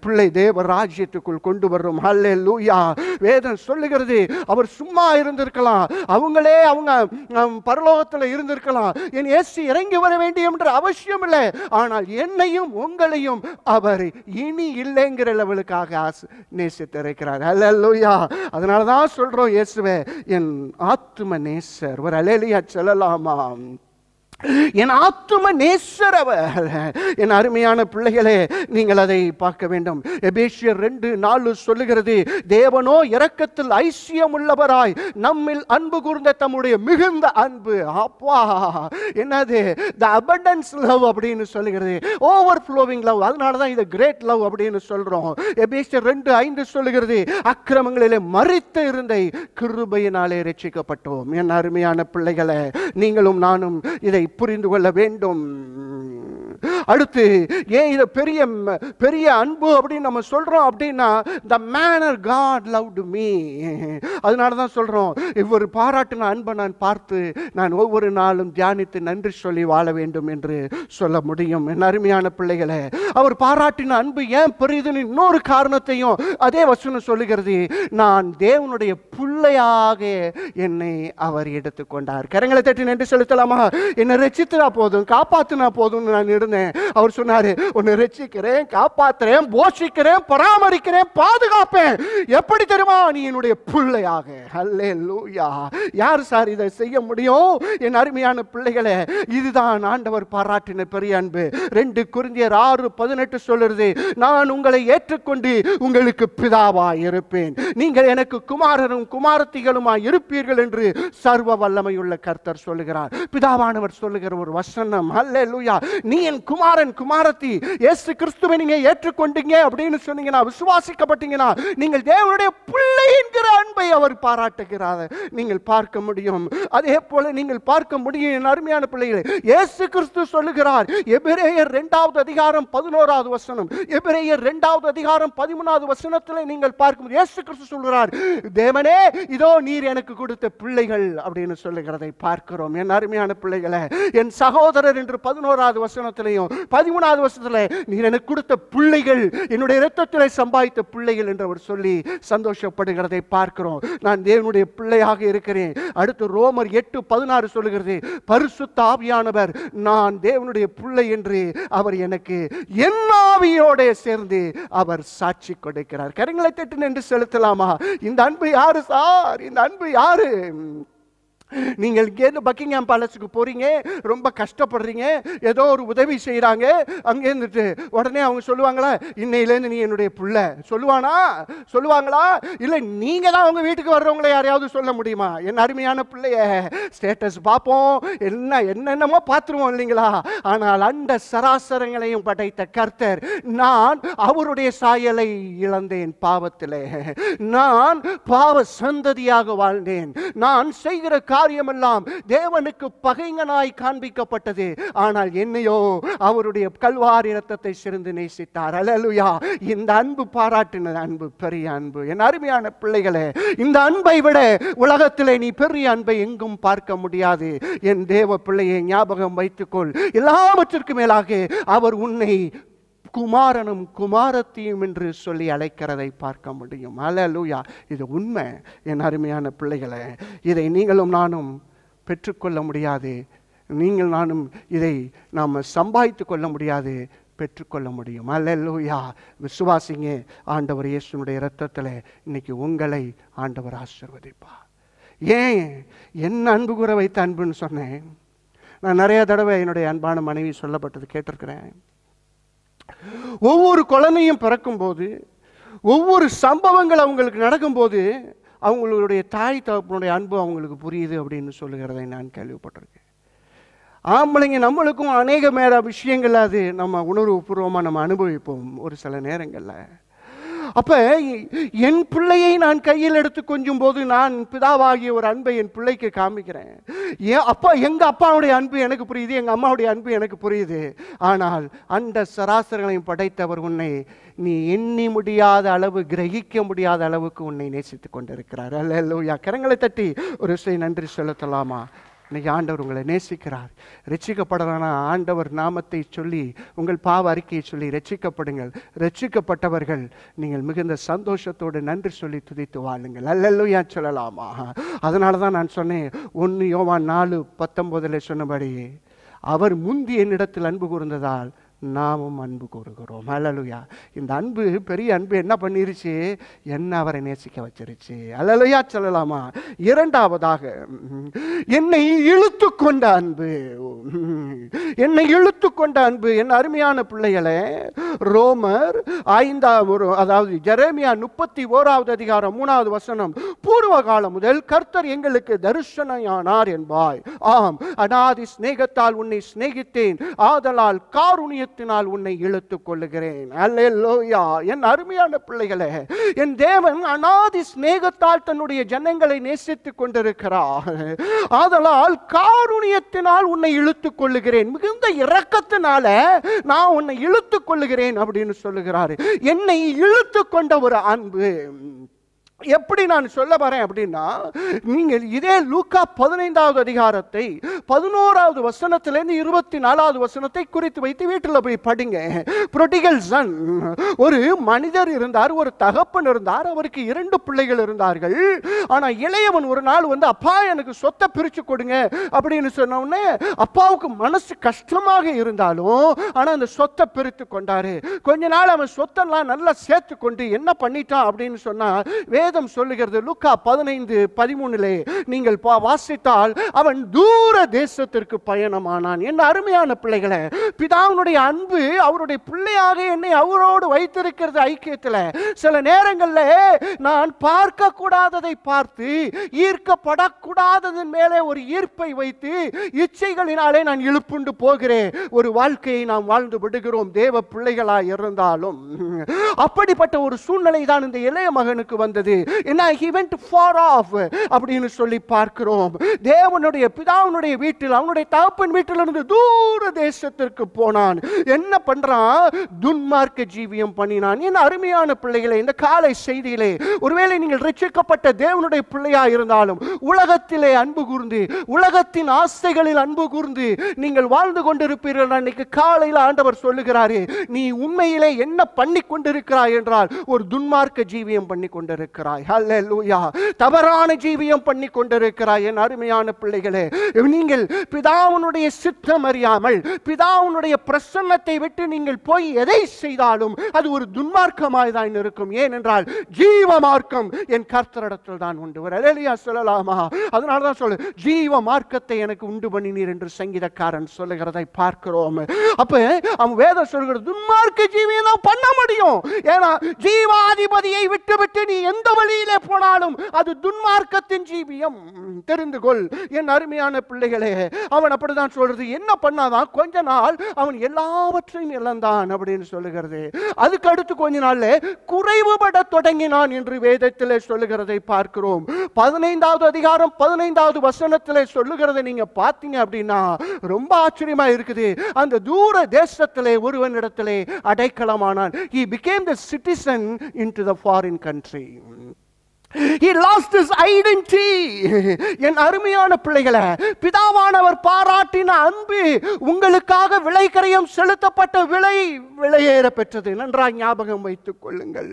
பிள்ளை தேவ ராஜ்யத்துக்குள் கொண்டு வரும் அல்லே லூயா வேதம் சொல்லுகிறது அவர் சும்மா இருந்திருக்கலாம் அவங்களே அவங்க பரலோகத்தில் இருந்திருக்கலாம் என் இயேசு இறங்கி வர வேண்டிய என்ற அவசியம் இல்லை ஆனால் என்னையும் உங்களையும் அவர் இனி இல்லைங்கிற லெவலுக்காக நேசித்திருக்கிறார் அல்ல லூயா அதனால தான் சொல்கிறோம் இயேசுவே என் ஆத்ம நேசர் ஒரு அலேலியா சொல்லலாமா என் ஆத்தும நேசர் அவர் என் அருமையான பிள்ளைகளே நீங்கள் அதை பார்க்க வேண்டும் எபேஷியர் ரெண்டு நாலு சொல்லுகிறது தேவனோ இரக்கத்தில் ஐசியம் உள்ளவராய் நம்மில் அன்பு கூர்ந்த தம்முடைய மிகுந்த அன்பு அப்பா என்னது த அபண்டன்ஸ் லவ் அப்படின்னு சொல்லுகிறது ஓவர் ஃப்ளோவிங் லவ் அதனால தான் இது கிரேட் லவ் அப்படின்னு சொல்கிறோம் எபேஷியர் ரெண்டு ஐந்து சொல்லுகிறது அக்கிரமங்களிலே மறித்து இருந்த கிருபையினாலே ரட்சிக்கப்பட்டோம் என் அருமையான பிள்ளைகளை நீங்களும் நானும் இதை புரிந்து கொள்ள வேண்டும் அடுத்து ஏன் இதை பெரிய பெரிய அன்பு அப்படின்னு நம்ம சொல்கிறோம் அப்படின்னா the manner God love to me அதனால தான் சொல்கிறோம் இவர் பாராட்டின அன்பை நான் பார்த்து நான் ஒவ்வொரு நாளும் தியானித்து நன்றி சொல்லி வாழ வேண்டும் என்று சொல்ல முடியும் என் அருமையான பிள்ளைகளை அவர் பாராட்டின அன்பு ஏன் பெரியதுன்னு இன்னொரு காரணத்தையும் அதே வசனம் சொல்லுகிறது நான் தேவனுடைய பிள்ளையாக என்னை அவர் எடுத்துக்கொண்டார் கரங்களை தட்டி நன்றி செலுத்தலாமா என்னை ரசித்துனா போதும் காப்பாத்தினா போதும்னு நான் இருந்தேன் அவர் சொன்னாரு உன்னை ரசிக்கிறேன் காப்பாத்துறேன் போஷிக்கிறேன் பராமரிக்கிறேன் பாதுகாப்பேன் எப்படி தெரியுமா நீ என்னுடைய பிள்ளையாக அல்லே லூயா யார் சார் இதை செய்ய முடியும் என் அருமையான பிள்ளைகளே இதுதான் ஆண்டவர் பாராட்டின பெரிய அன்பு ரெண்டு குறிஞ்சியர் ஆறு பதினெட்டு சொல்லுறது நான் உங்களை ஏற்றுக்கொண்டு உங்களுக்கு பிதாவா இருப்பேன் நீங்கள் எனக்கு குமாரரும் குமாரத்திகளுமாய் இருப்பீர்கள் என்று சர்வ வல்லமையுள்ள கர்த்தர் சொல்லுகிறார் பிதாவானவர் சொல்லுகிற ஒரு வசனம் அல்ல லூயா நீ என் குமாரன் குமாரன் குமாரத்தி ஏசு கிறிஸ்துவை நீங்க ஏற்றுக்கொண்டீங்க அப்படின்னு சொன்னீங்கன்னா விசுவாசிக்கப்பட்டீங்கன்னா நீங்கள் தேவனுடைய பிள்ளை என்கிற அன்பை அவர் பாராட்டுகிறார் நீங்கள் பார்க்க முடியும் அதே போல நீங்கள் பார்க்க முடியும் அருமையான பிள்ளைகளை இயேசு கிறிஸ்து சொல்லுகிறார் எபிரேயர் இரண்டாவது அதிகாரம் பதினோராவது வசனம் எபிரேயர் இரண்டாவது அதிகாரம் பதிமூணாவது வசனத்தில் நீங்கள் பார்க்கும்போது இயேசு கிறிஸ்து சொல்கிறார் தேவனே இதோ நீர் எனக்கு கொடுத்த பிள்ளைகள் அப்படின்னு சொல்லுகிறதை பார்க்கிறோம் என் அருமையான பிள்ளைகளை என் சகோதரர் என்று பதினோராவது வசனத்தில் வருஷத்துலையும் பதிமூணாவது வருஷத்துல நீ எனக்கு கொடுத்த பிள்ளைகள் என்னுடைய இரத்தத்தில் சம்பாதித்த பிள்ளைகள் என்று அவர் சொல்லி சந்தோஷப்படுகிறதை பார்க்கிறோம் நான் தேவனுடைய பிள்ளையாக இருக்கிறேன் அடுத்து ரோமர் எட்டு பதினாறு சொல்லுகிறது பரிசுத்த ஆவியானவர் நான் தேவனுடைய பிள்ளை என்று அவர் எனக்கு என்னாவியோட சேர்ந்து அவர் சாட்சி கொடுக்கிறார் கரங்களை தட்டு நின்று செலுத்தலாமா இந்த அன்பு யாரு சார் இந்த அன்பு யாரு நீங்கள் இங்கேருந்து பக்கிங்ஹாம் பேலஸுக்கு போகிறீங்க ரொம்ப கஷ்டப்படுறீங்க ஏதோ ஒரு உதவி செய்கிறாங்க அங்கேருந்துட்டு உடனே அவங்க சொல்லுவாங்களா இன்னையிலேருந்து நீ என்னுடைய பிள்ளை சொல்லுவானா சொல்லுவாங்களா இல்லை நீங்கள் தான் அவங்க வீட்டுக்கு வர்றவங்கள யாரையாவது சொல்ல முடியுமா என் அருமையான பிள்ளைய ஸ்டேட்டஸ் பார்ப்போம் என்ன என்னென்னமோ பார்த்துருவோம் இல்லைங்களா ஆனால் அந்த சராசரங்களையும் படைத்த கர்த்தர் நான் அவருடைய சாயலை இழந்தேன் பாவத்திலே நான் பாவ சந்ததியாக வாழ்ந்தேன் நான் செய்கிற எல்லாம் தேவனுக்கு பகைங்கனாய் காண்பிக்கப்பட்டது ஆனால் என்னையோ அவருடைய கல்வாரி ரத்தத்தை சிறந்து நேசித்தார் அலலுயா இந்த அன்பு பாராட்டின அன்பு பெரிய அன்பு என் அருமையான பிள்ளைகளே இந்த அன்பை விட உலகத்திலே நீ பெரிய அன்பை எங்கும் பார்க்க முடியாது என் தேவ பிள்ளையை ஞாபகம் வைத்துக்கொள் எல்லாவற்றிற்கு மேலாக அவர் உன்னை குமாரனும் குமாரத்தையும் என்று சொல்லி அழைக்கிறதை பார்க்க முடியும் அல லூயா இது உண்மை என் அருமையான பிள்ளைகளை இதை நீங்களும் நானும் பெற்றுக்கொள்ள முடியாது நீங்கள் நானும் இதை நாம் சம்பாதித்து கொள்ள முடியாது பெற்றுக்கொள்ள முடியும் லூயா விசுவாசிங்க ஆண்டவர் இயேசுனுடைய இரத்தத்தில் இன்னைக்கு உங்களை ஆண்டவர் ஆசிர்வதிப்பா ஏன் என்ன அன்பு கூற வைத்த அன்புன்னு சொன்னேன் நான் நிறைய தடவை என்னுடைய அன்பான மனைவி சொல்லப்பட்டது கேட்டிருக்கிறேன் ஒவ்வொரு குழந்தையும் பிறக்கும்போது ஒவ்வொரு சம்பவங்கள் அவங்களுக்கு நடக்கும்போது அவங்களுடைய தாய் தகப்பனுடைய அன்பு அவங்களுக்கு புரியுது அப்படின்னு சொல்லுகிறதை நான் கேள்விப்பட்டிருக்கேன் ஆம்பளைங்க நம்மளுக்கும் அநேக மேல விஷயங்கள் அது நம்ம உணர்வு பூர்வமாக நம்ம அனுபவிப்போம் ஒரு சில நேரங்களில் அப்போ என் பிள்ளையை நான் கையில் எடுத்து கொஞ்சும் போது நான் பிதாவாகிய ஒரு அன்பை என் பிள்ளைக்கு காமிக்கிறேன் என் அப்பா எங்கள் அப்பாவுடைய அன்பு எனக்கு புரியுது எங்கள் அம்மாவுடைய அன்பு எனக்கு புரியுது ஆனால் அந்த சராசரங்களையும் படைத்தவர் உன்னை நீ எண்ணி முடியாத அளவு கிரகிக்க முடியாத அளவுக்கு உன்னை நேசித்து கொண்டிருக்கிறார் அல்ல கரங்களை தட்டி ஒரு விஷயம் நன்றி செலுத்தலாமா இன்னைக்கு ஆண்டவர் உங்களை நேசிக்கிறார் ரட்சிக்கப்படலான ஆண்டவர் நாமத்தை சொல்லி உங்கள் பாவ அறிக்கையை சொல்லி ரட்சிக்கப்படுங்கள் ரட்சிக்கப்பட்டவர்கள் நீங்கள் மிகுந்த சந்தோஷத்தோடு நன்றி சொல்லி துதித்து வாழுங்கள் ஏன் சொல்லலாமா அதனால தான் நான் சொன்னேன் ஒன்று யோவான் நாலு பத்தொம்போதில் சொன்னபடி அவர் முந்தி என்னிடத்தில் அன்பு கூர்ந்ததால் நாமும் அன்பு கூறுகிறோம் அலலுயா இந்த அன்பு பெரிய அன்பு என்ன பண்ணிருச்சு என்ன அவரை நேசிக்க வச்சிருச்சு அழலுயா சொல்லலாமா இரண்டாவதாக என்னை இழுத்து கொண்ட அன்பு என்னை இழுத்து கொண்ட அன்பு என் அருமையான பிள்ளைகளே ரோமர் ஐந்தாம் ஒரு அதாவது ஜெரேமியா முப்பத்தி ஓராவது அதிகாரம் மூணாவது வசனம் பூர்வ காலம் முதல் கர்த்தர் எங்களுக்கு தரிசனையானார் என்பாய் ஆம் அனாதி ஸ்நேகத்தால் உன்னை சிநேகித்தேன் ஆதலால் காருணிய வாக்கியத்தினால் உன்னை இழுத்துக் கொள்ளுகிறேன் என் அருமையான பிள்ளைகளே என் தேவன் அனாதி சிநேகத்தால் தன்னுடைய ஜனங்களை நேசித்துக் கொண்டிருக்கிறார் ஆதலால் காருணியத்தினால் உன்னை இழுத்துக் கொள்ளுகிறேன் மிகுந்த இரக்கத்தினால நான் உன்னை இழுத்துக் கொள்ளுகிறேன் அப்படின்னு சொல்லுகிறாரு என்னை இழுத்துக் கொண்ட ஒரு அன்பு எப்படி நான் சொல்ல வரேன் அப்படின்னா நீங்கள் இதே லூக்கா பதினைந்தாவது அதிகாரத்தை பதினோராவது வசனத்திலேருந்து இருபத்தி நாலாவது வசனத்தை குறித்து வைத்து வீட்டில் போய் படிங்க புரொட்டிகல் சன் ஒரு மனிதர் இருந்தார் ஒரு தகப்பன் இருந்தார் அவருக்கு இரண்டு பிள்ளைகள் இருந்தார்கள் ஆனால் இளையவன் ஒரு நாள் வந்து அப்பா எனக்கு சொத்தை பிரித்து கொடுங்க அப்படின்னு சொன்னோடனே அப்பாவுக்கு மனசு கஷ்டமாக இருந்தாலும் ஆனால் அந்த சொத்தை பிரித்து கொண்டாரு கொஞ்ச நாள் அவன் சொத்தெல்லாம் நல்லா சேர்த்து கொண்டு என்ன பண்ணிட்டான் அப்படின்னு சொன்னால் வேதம் சொல்லுகிறது லுக்கா பதினைந்து பதிமூணுலே நீங்கள் வாசித்தால் அவன் தூர தேசத்திற்கு பயணமானான் என் அருமையான பிள்ளைகளை பிதாவினுடைய அன்பு அவருடைய பிள்ளையாக என்னை அவரோடு வைத்திருக்கிறது ஐக்கியத்தில் சில நேரங்களில் நான் பார்க்க கூடாததை பார்த்து ஈர்க்கப்படக்கூடாததன் மேலே ஒரு ஈர்ப்பை வைத்து இச்சைகளினாலே நான் இழுப்புண்டு போகிறேன் ஒரு வாழ்க்கையை நாம் வாழ்ந்து விடுகிறோம் தேவ பிள்ளைகளாக இருந்தாலும் அப்படிப்பட்ட ஒரு சூழ்நிலை தான் இந்த இளைய மகனுக்கு வந்தது அப்படின்னு சொல்லி பார்க்கிறோம் தேவனுடைய பிதாவுடைய வீட்டில் அவனுடைய தகப்பன் இருந்து தூர தேசத்திற்கு போனான் என்ன பண்றான் துன்மார்க்க ஜீவியம் பண்ணினான் என் அருமையான பிள்ளைகளை இந்த காலை செய்தியிலே ஒருவேளை நீங்கள் ரட்சிக்கப்பட்ட தேவனுடைய பிள்ளையா இருந்தாலும் உலகத்திலே அன்பு கூர்ந்து உலகத்தின் ஆசைகளில் அன்பு கூர்ந்து நீங்கள் வாழ்ந்து கொண்டிருப்பீர்கள் அன்னைக்கு காலையில் ஆண்டவர் சொல்லுகிறாரே நீ உண்மையிலே என்ன பண்ணி கொண்டிருக்கிறாய் என்றால் ஒரு துன்மார்க்க ஜீவியம் பண்ணி கொண்டிருக்கிறார் கொண்டிருக்கிறாய் ஹல்லே தவறான ஜீவியம் பண்ணி கொண்டிருக்கிறாய் என் அருமையான பிள்ளைகளே நீங்கள் பிதாவுனுடைய சித்தம் அறியாமல் பிதாவுனுடைய பிரசன்னத்தை விட்டு நீங்கள் போய் எதை செய்தாலும் அது ஒரு துன்மார்க்கமாய் தான் இருக்கும் ஏனென்றால் ஜீவ மார்க்கம் என் கர்த்தரிடத்தில் தான் உண்டு வர அலேலியா சொல்லலாமா அதனால தான் சொல்லு ஜீவ மார்க்கத்தை எனக்கு உண்டு பண்ணினீர் என்று சங்கீதக்காரன் சொல்லுகிறதை பார்க்கிறோம் அப்ப அவன் வேத சொல்கிற துன்மார்க்க ஜீவியை தான் பண்ண முடியும் ஏன்னா ஜீவாதிபதியை விட்டுவிட்டு நீ எந்த வழியிலே போனாலும் அது துன்மார்க்கத்தின் ஜீவியம் தெரிந்து கொள் என் அருமையான பிள்ளைகளே அவன் அப்படிதான் சொல்றது என்ன பண்ணாதான் கொஞ்ச நாள் அவன் எல்லாவற்றையும் இழந்தான் அப்படின்னு சொல்லுகிறது அதுக்கு அடுத்து கொஞ்ச நாள்ல குறைவுபட தொடங்கினான் என்று வேதத்திலே சொல்லுகிறதை பார்க்கிறோம் பதினைந்தாவது அதிகாரம் பதினைந்தாவது வசனத்திலே சொல்லுகிறதை நீங்க பார்த்தீங்க அப்படின்னா ரொம்ப ஆச்சரியமா இருக்குது அந்த தூர தேசத்திலே ஒருவனிடத்திலே அடைக்கலமானான் he became the citizen in to the foreign country He lost his identity. என் அருமையான பிள்ளைகளை பிதாவானவர் பாராட்டின அன்பு உங்களுக்காக விலைக்கரையம் செலுத்தப்பட்ட விலை விலையேற பெற்றது நன்றாக ஞாபகம் வைத்துக் கொள்ளுங்கள்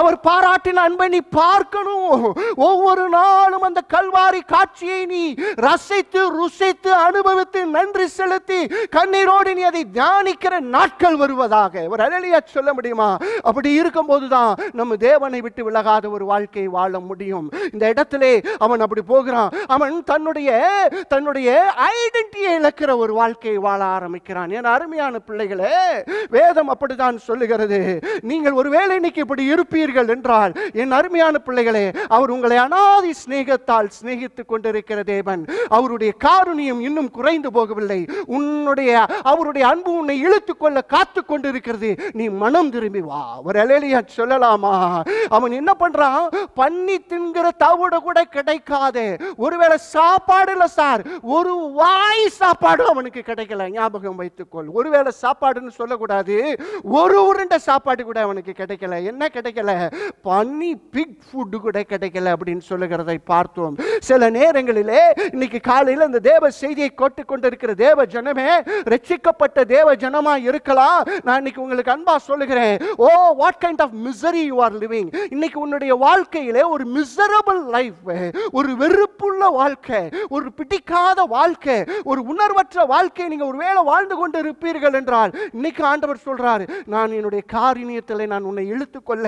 அவர் பாராட்டின அன்பை நீ பார்க்கணும் ஒவ்வொரு நாளும் அந்த கல்வாரி காட்சியை நீ ரசித்து ருசித்து அனுபவித்து நன்றி செலுத்தி கண்ணீரோடு நீ அதை தியானிக்கிற நாட்கள் வருவதாக ஒரு அழலியா சொல்ல முடியுமா அப்படி இருக்கும் போதுதான் நம்ம தேவனை விட்டு விலகாத ஒரு வாழ்க்கை வாழ் வாழ முடியும் இந்த இடத்திலே அவன் அப்படி போகிறான் அவன் தன்னுடைய தன்னுடைய ஐடென்டிட்டியை இழக்கிற ஒரு வாழ்க்கையை வாழ ஆரம்பிக்கிறான் என் அருமையான பிள்ளைகளே வேதம் அப்படிதான் சொல்லுகிறது நீங்கள் ஒருவேளை இன்னைக்கு இப்படி இருப்பீர்கள் என்றால் என் அருமையான பிள்ளைகளே அவர் உங்களை அனாதி சிநேகத்தால் சிநேகித்து கொண்டிருக்கிற தேவன் அவருடைய காருணியம் இன்னும் குறைந்து போகவில்லை உன்னுடைய அவருடைய அன்பு உன்னை இழுத்துக் கொள்ள காத்துக் கொண்டிருக்கிறது நீ மனம் திரும்பி வா ஒரு அலேலியா சொல்லலாமா அவன் என்ன பண்றான் பண்ண தண்ணி தின்கிற தவிட கூட கிடைக்காது ஒருவேளை சாப்பாடு இல்லை சார் ஒரு வாய் சாப்பாடு அவனுக்கு கிடைக்கல ஞாபகம் வைத்துக்கொள் ஒருவேளை சாப்பாடுன்னு சொல்லக்கூடாது ஒரு உருண்டை சாப்பாடு கூட அவனுக்கு கிடைக்கல என்ன கிடைக்கல பண்ணி பிக் ஃபுட்டு கூட கிடைக்கல அப்படின்னு சொல்லுகிறதை பார்த்தோம் சில நேரங்களிலே இன்னைக்கு காலையில் அந்த தேவ செய்தியை கொட்டு கொண்டிருக்கிற தேவ ஜனமே ரட்சிக்கப்பட்ட தேவ ஜனமா இருக்கலாம் நான் இன்னைக்கு உங்களுக்கு அன்பா சொல்லுகிறேன் oh what kind of misery you are living இன்னைக்கு உன்னுடைய வாழ்க்கையிலே ஒரு மிசரபிள் லைஃப் ஒரு வெறுப்புள்ள வாழ்க்கை ஒரு பிடிக்காத வாழ்க்கை ஒரு உணர்வற்ற வாழ்க்கை நீங்க ஒரு வேளை வாழ்ந்து கொண்டு இருப்பீர்கள் என்றால் இன்னைக்கு ஆண்டவர் சொல்றாரு நான் என்னுடைய காரிணியத்தில் நான் உன்னை இழுத்து கொள்ள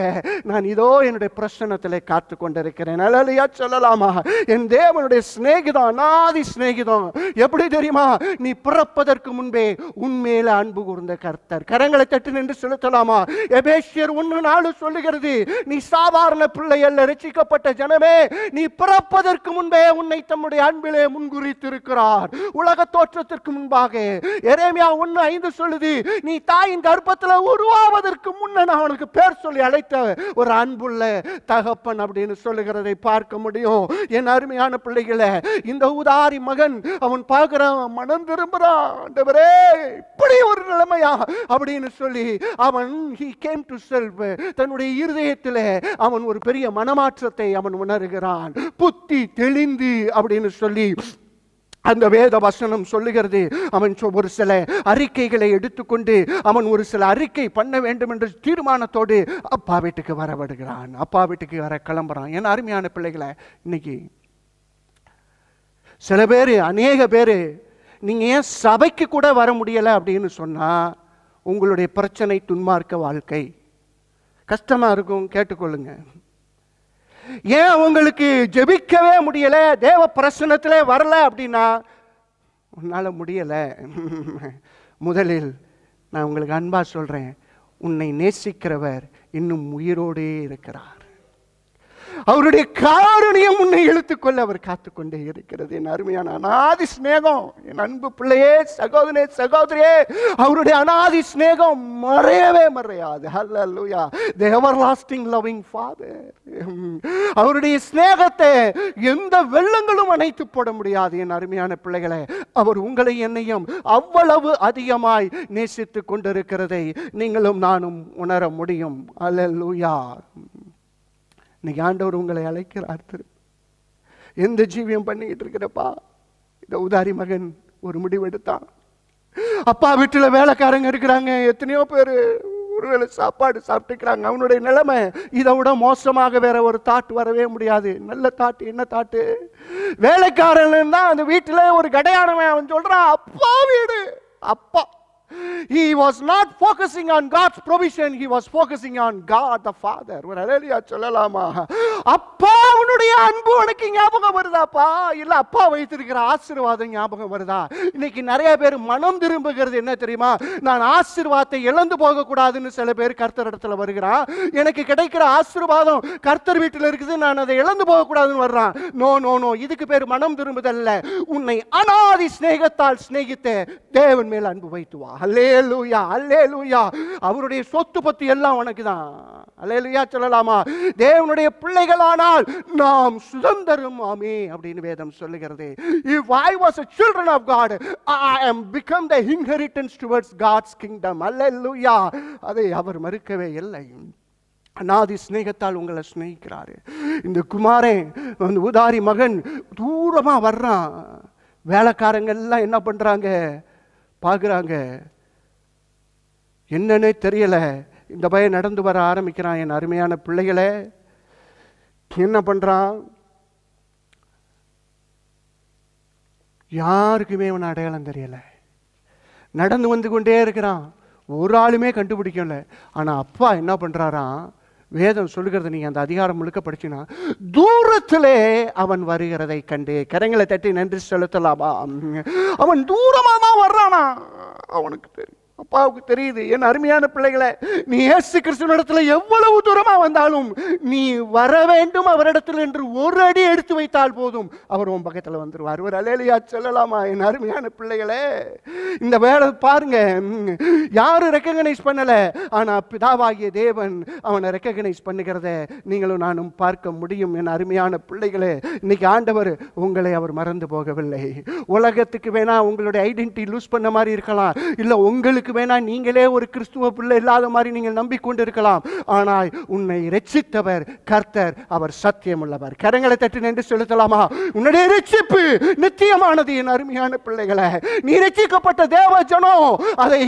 நான் இதோ என்னுடைய பிரச்சனத்தில் காத்து கொண்டிருக்கிறேன் அழலையா சொல்லலாமா என் தேவனுடைய சிநேகிதம் அநாதி சிநேகிதம் எப்படி தெரியுமா நீ பிறப்பதற்கு முன்பே உண்மையில அன்பு கூர்ந்த கர்த்தர் கரங்களை தட்டு நின்று செலுத்தலாமா எபேஷியர் ஒன்று நாள் சொல்லுகிறது நீ சாதாரண பிள்ளை அல்ல ரட்சிக்கப்பட்ட ஜனமே நீ பிறப்பதற்கு முன்பே உன்னை தம்முடைய அன்பிலே முன்குறித்திருக்கிறார் உலக தோற்றத்திற்கு முன்பாக எரேமியா ஒன்று ஐந்து சொல்லுது நீ தாயின் கர்ப்பத்தில் உருவாவதற்கு முன்ன நான் அவனுக்கு பேர் சொல்லி அழைத்த ஒரு அன்புள்ள தகப்பன் அப்படின்னு சொல்லுகிறதை பார்க்க முடியும் என் அருமையான பிள்ளைகளை இந்த உதாரி மகன் அவன் பார்க்கிறான் மனம் திரும்புறான் இப்படி ஒரு நிலைமையா அப்படின்னு சொல்லி அவன் ஹி கேம் டு செல்வ் தன்னுடைய இருதயத்தில் அவன் ஒரு பெரிய மனமாற்ற மாற்றத்தை அவன் உணர்கிறான் புத்தி தெளிந்து அப்படின்னு சொல்லி அந்த வேத வசனம் சொல்லுகிறது அவன் ஒரு சில அறிக்கைகளை எடுத்துக்கொண்டு அவன் ஒரு சில அறிக்கை பண்ண வேண்டும் என்று தீர்மானத்தோடு அப்பா வீட்டுக்கு வர விடுகிறான் அப்பா வீட்டுக்கு வர கிளம்புறான் என் அருமையான பிள்ளைகளை இன்னைக்கு சில பேர் அநேக பேர் நீங்கள் ஏன் சபைக்கு கூட வர முடியலை அப்படின்னு சொன்னால் உங்களுடைய பிரச்சனை துன்மார்க்க வாழ்க்கை கஷ்டமாக இருக்கும் கேட்டுக்கொள்ளுங்கள் ஏன் அவங்களுக்கு ஜெபிக்கவே முடியலை தேவ பிரசனத்திலே வரல அப்படின்னா உன்னால் முடியலை முதலில் நான் உங்களுக்கு அன்பாக சொல்கிறேன் உன்னை நேசிக்கிறவர் இன்னும் உயிரோடே இருக்கிறார் அவருடைய காரணியம் உன்னை இழுத்துக்கொள்ள அவர் காத்துக்கொண்டே இருக்கிறது என் அருமையான அனாதி ஸ்நேகம் என் அன்பு பிள்ளையே சகோதரே சகோதரியே அவருடைய அனாதி ஸ்நேகம் மறையவே மறையாது ஹல்ல the everlasting loving father அவருடைய ஸ்நேகத்தை எந்த வெள்ளங்களும் அணைத்து போட முடியாது என் அருமையான பிள்ளைகளை அவர் உங்களை என்னையும் அவ்வளவு அதிகமாய் நேசித்துக் கொண்டிருக்கிறதை நீங்களும் நானும் உணர முடியும் அல்லூயா இன்னைக்கு ஆண்டவர் உங்களை அழைக்கிறார் திரு எந்த ஜீவியம் பண்ணிக்கிட்டு இருக்கிறப்பா இந்த உதாரி மகன் ஒரு முடிவெடுத்தான் அப்பா வீட்டில் வேலைக்காரங்க இருக்கிறாங்க எத்தனையோ பேர் ஒருவேளை சாப்பாடு சாப்பிட்டுக்கிறாங்க அவனுடைய நிலைமை இதை விட மோசமாக வேற ஒரு தாட் வரவே முடியாது நல்ல தாட் என்ன தாட்டு வேலைக்காரன் தான் அந்த வீட்டில் ஒரு கடையானவன் அவன் சொல்கிறான் அப்பா வீடு அப்பா He was not focusing on God's provision, he was focusing on God the Father. ஒரு அலையா சொல்லலாமா அப்பா உன்னுடைய அன்பு உனக்கு ஞாபகம் வருதாப்பா இல்ல அப்பா வைத்திருக்கிற ஆசீர்வாதம் ஞாபகம் வருதா இன்னைக்கு நிறைய பேர் மனம் திரும்புகிறது என்ன தெரியுமா நான் ஆசீர்வாதத்தை இழந்து போகக்கூடாதுன்னு சில பேர் கர்த்தர் இடத்துல வருகிறான் எனக்கு கிடைக்கிற ஆசீர்வாதம் கர்த்தர் வீட்டில் இருக்குது நான் அதை இழந்து போகக்கூடாதுன்னு வர்றான் நோ நோ நோ இதுக்கு பேர் மனம் திரும்புதல்ல உன்னை அனாதி சிநேகத்தால் ஸ்நேகித்த தேவன் மேல் அன்பு வைத்துவா அல்லே லூயா அல்லே லூயா அவருடைய சொத்து பத்து எல்லாம் உனக்கு தான் அல்லே லூயா சொல்லலாமா தேவனுடைய பிள்ளைகளானால் நாம் சுதந்திரம் ஆமே அப்படின்னு வேதம் சொல்லுகிறது if I was a children of God I am become the inheritance towards God's kingdom அல்லேலூயா அதை அவர் மறுக்கவே இல்லை அநாதி ஸ்நேகத்தால் உங்களை ஸ்நேகிக்கிறாரு இந்த குமாரன் அந்த உதாரி மகன் தூரமாக வர்றான் வேலைக்காரங்கள்லாம் என்ன பண்ணுறாங்க பார்க்குறாங்க என்னன்னே தெரியலை இந்த பய நடந்து வர ஆரம்பிக்கிறான் என் அருமையான பிள்ளைகளை என்ன பண்ணுறான் யாருக்குமே அவன் அடையாளம் தெரியலை நடந்து வந்து கொண்டே இருக்கிறான் ஒரு ஆளுமே கண்டுபிடிக்கல ஆனால் அப்பா என்ன பண்ணுறாராம் வேதம் சொல்லுகிறது நீங்கள் அந்த அதிகாரம் முழுக்க படிச்சுன்னா தூரத்திலே அவன் வருகிறதை கண்டு கரங்களை தட்டி நன்றி செலுத்தலாமா அவன் தூரமாக தான் வர்றானா அவனுக்கு தெரியும் அப்பாவுக்கு தெரியுது என் அருமையான பிள்ளைகளை நீ ஏசு கிறிஸ்துவனிடத்துல எவ்வளவு தூரமா வந்தாலும் நீ வர வேண்டும் அவரிடத்தில் என்று ஒரு அடி எடுத்து வைத்தால் போதும் அவர் உன் பக்கத்தில் வந்துடுவார் ஒரு அலேலியா சொல்லலாமா என் அருமையான பிள்ளைகளே இந்த வேலை பாருங்க யாரும் ரெக்கக்னைஸ் பண்ணலை ஆனால் பிதாவாகிய தேவன் அவனை ரெக்கக்னைஸ் பண்ணுகிறத நீங்களும் நானும் பார்க்க முடியும் என் அருமையான பிள்ளைகளே இன்னைக்கு ஆண்டவர் உங்களை அவர் மறந்து போகவில்லை உலகத்துக்கு வேணா உங்களுடைய ஐடென்டிட்டி லூஸ் பண்ண மாதிரி இருக்கலாம் இல்லை உங்களுக்கு வேணா நீங்களே ஒரு கிறிஸ்துவ பிள்ளை இல்லாத மாதிரி நீங்கள் நம்பிக்கொண்டு இருக்கலாம் ஆனால் உன்னை ரட்சித்தவர் கர்த்தர் அவர் சத்தியம் உள்ளவர் கரங்களை தட்டு நின்று செலுத்தலாமா உன்னுடைய ரட்சிப்பு நித்தியமானது என் அருமையான பிள்ளைகளை நீ ரட்சிக்கப்பட்ட தேவ ஜனம் அதை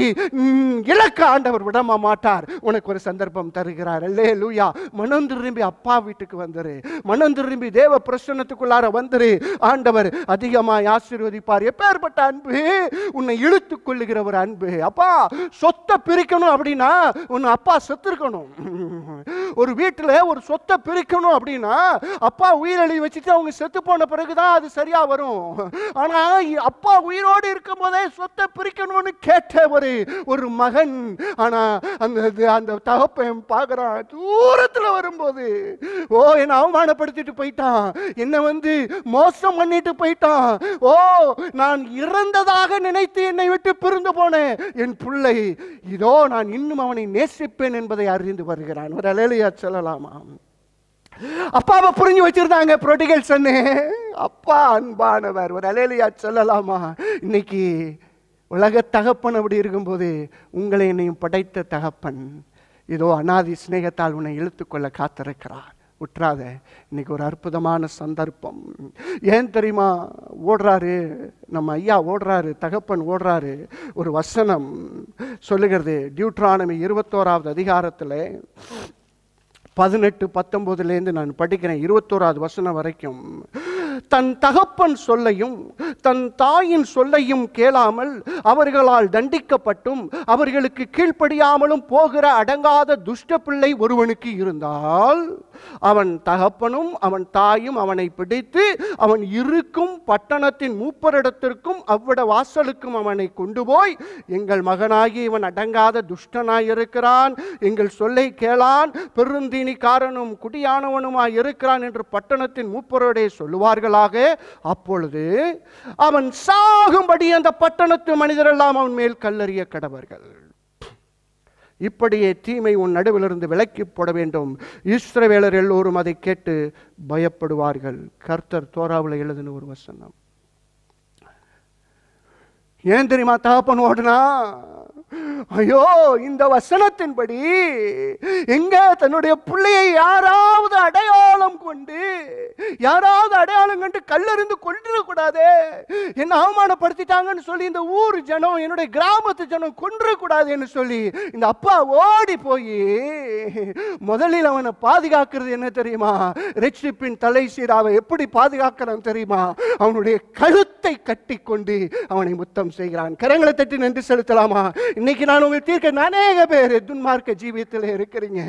இழக்க ஆண்டவர் விடமா மாட்டார் உனக்கு ஒரு சந்தர்ப்பம் தருகிறார் அல்லே லூயா மனம் திரும்பி அப்பா வீட்டுக்கு வந்துரு மனம் திரும்பி தேவ பிரசன்னத்துக்குள்ளார வந்துரு ஆண்டவர் அதிகமாய் ஆசீர்வதிப்பார் எப்பேற்பட்ட அன்பு உன்னை இழுத்துக் கொள்ளுகிற ஒரு அன்பு அப்பா அப்பா சொத்தை பிரிக்கணும் அப்படின்னா உன் அப்பா செத்துருக்கணும் ஒரு வீட்டில் ஒரு சொத்தை பிரிக்கணும் அப்படின்னா அப்பா உயிரெழுதி வச்சுட்டு அவங்க செத்து போன பிறகு தான் அது சரியாக வரும் ஆனால் அப்பா உயிரோடு இருக்கும் போதே சொத்தை பிரிக்கணும்னு கேட்ட ஒரு ஒரு மகன் ஆனால் அந்த அந்த தகப்பன் பார்க்குறான் தூரத்தில் வரும்போது ஓ என்னை அவமானப்படுத்திட்டு போயிட்டான் என்னை வந்து மோசம் பண்ணிட்டு போயிட்டான் ஓ நான் இறந்ததாக நினைத்து என்னை விட்டு பிரிந்து போனேன் என் பிள்ளை இதோ நான் இன்னும் அவனை நேசிப்பேன் என்பதை அறிந்து வருகிறான் ஒரு அலையா சொல்லலாமா அப்பாவை புரிஞ்சு வச்சிருந்தாங்க புரோட்டிகல் சன்னு அப்பா அன்பானவர் ஒரு அலையா சொல்லலாமா இன்னைக்கு உலக தகப்பன் அப்படி இருக்கும்போது உங்களை என்னையும் படைத்த தகப்பன் இதோ அனாதி சிநேகத்தால் உன்னை இழுத்துக்கொள்ள காத்திருக்கிறார் விட்டுறாத இன்னைக்கு ஒரு அற்புதமான சந்தர்ப்பம் ஏன் தெரியுமா ஓடுறாரு நம்ம ஐயா ஓடுறாரு தகப்பன் ஓடுறாரு ஒரு வசனம் சொல்லுகிறது டியூட்ரானமி இருபத்தோராவது அதிகாரத்தில் பதினெட்டு பத்தொம்போதுலேருந்து நான் படிக்கிறேன் இருபத்தோராவது வசனம் வரைக்கும் தன் தகப்பன் சொல்லையும் தன் தாயின் சொல்லையும் கேளாமல் அவர்களால் தண்டிக்கப்பட்டும் அவர்களுக்கு கீழ்ப்படியாமலும் போகிற அடங்காத துஷ்ட பிள்ளை ஒருவனுக்கு இருந்தால் அவன் தகப்பனும் அவன் தாயும் அவனை பிடித்து அவன் இருக்கும் பட்டணத்தின் மூப்பரிடத்திற்கும் அவ்விட வாசலுக்கும் அவனை கொண்டு போய் எங்கள் மகனாகி இவன் அடங்காத துஷ்டனாய் இருக்கிறான் எங்கள் சொல்லை கேளான் பெருந்தீனிக்காரனும் குடியானவனுமாய் இருக்கிறான் என்று பட்டணத்தின் மூப்பரோடே சொல்லுவார்கள் இருந்தார்களாக அப்பொழுது அவன் சாகும்படி அந்த பட்டணத்து மனிதரெல்லாம் அவன் மேல் கல்லறிய கடவர்கள் இப்படியே தீமை உன் நடுவிலிருந்து விலக்கி போட வேண்டும் இஸ்ரவேலர் எல்லோரும் அதை கேட்டு பயப்படுவார்கள் கர்த்தர் தோராவில் எழுதின ஒரு வசனம் ஏன் தெரியுமா தகப்பன் ஓடுனா ஐயோ இந்த வசனத்தின்படி எங்க தன்னுடைய பிள்ளையை யாராவது அடையாளம் கொண்டு யாராவது அடையாளம் கண்டு கல்லறிந்து கொண்டிடக்கூடாது என்ன அவமானப்படுத்திட்டாங்கன்னு சொல்லி இந்த ஊர் ஜனம் என்னுடைய கிராமத்து ஜனம் கொண்டிடக்கூடாதுன்னு சொல்லி இந்த அப்பா ஓடி போய் முதலில் அவனை பாதுகாக்கிறது என்ன தெரியுமா ரெட்ஷிப்பின் தலை சீராவை எப்படி பாதுகாக்கிறான் தெரியுமா அவனுடைய கழுத்தை கட்டி கொண்டு அவனை முத்தம் செய்கிறான் கரங்களை தட்டி நின்று செலுத்தலாமா இன்னைக்கு நான் உங்களுக்கு தீர்க்க அநேக பேர் துன்மார்க்க ஜீவியத்தில் இருக்கிறீங்க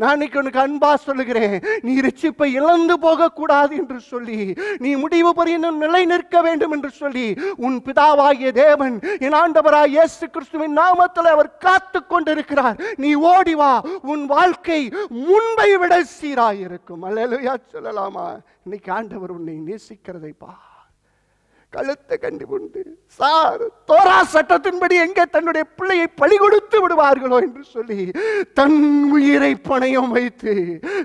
நான் இன்னைக்கு உனக்கு அன்பா சொல்லுகிறேன் நீ ரிச்சிப்பை இழந்து போகக்கூடாது என்று சொல்லி நீ முடிவு பரியனும் நிலை நிற்க வேண்டும் என்று சொல்லி உன் பிதாவாகிய தேவன் என் ஆண்டவராய் இயேசு கிறிஸ்துவின் நாமத்தில் அவர் காத்து கொண்டிருக்கிறார் நீ ஓடி வா உன் வாழ்க்கை முன்பை விட சீராயிருக்கும் அல்லையா சொல்லலாமா இன்னைக்கு ஆண்டவர் உன்னை நேசிக்கிறதை பார் கழுத்தை கண்டு கொண்டு சார் தோரா சட்டத்தின்படி எங்கே தன்னுடைய பிள்ளையை பழி கொடுத்து விடுவார்களோ என்று சொல்லி தன் உயிரை பணையம் வைத்து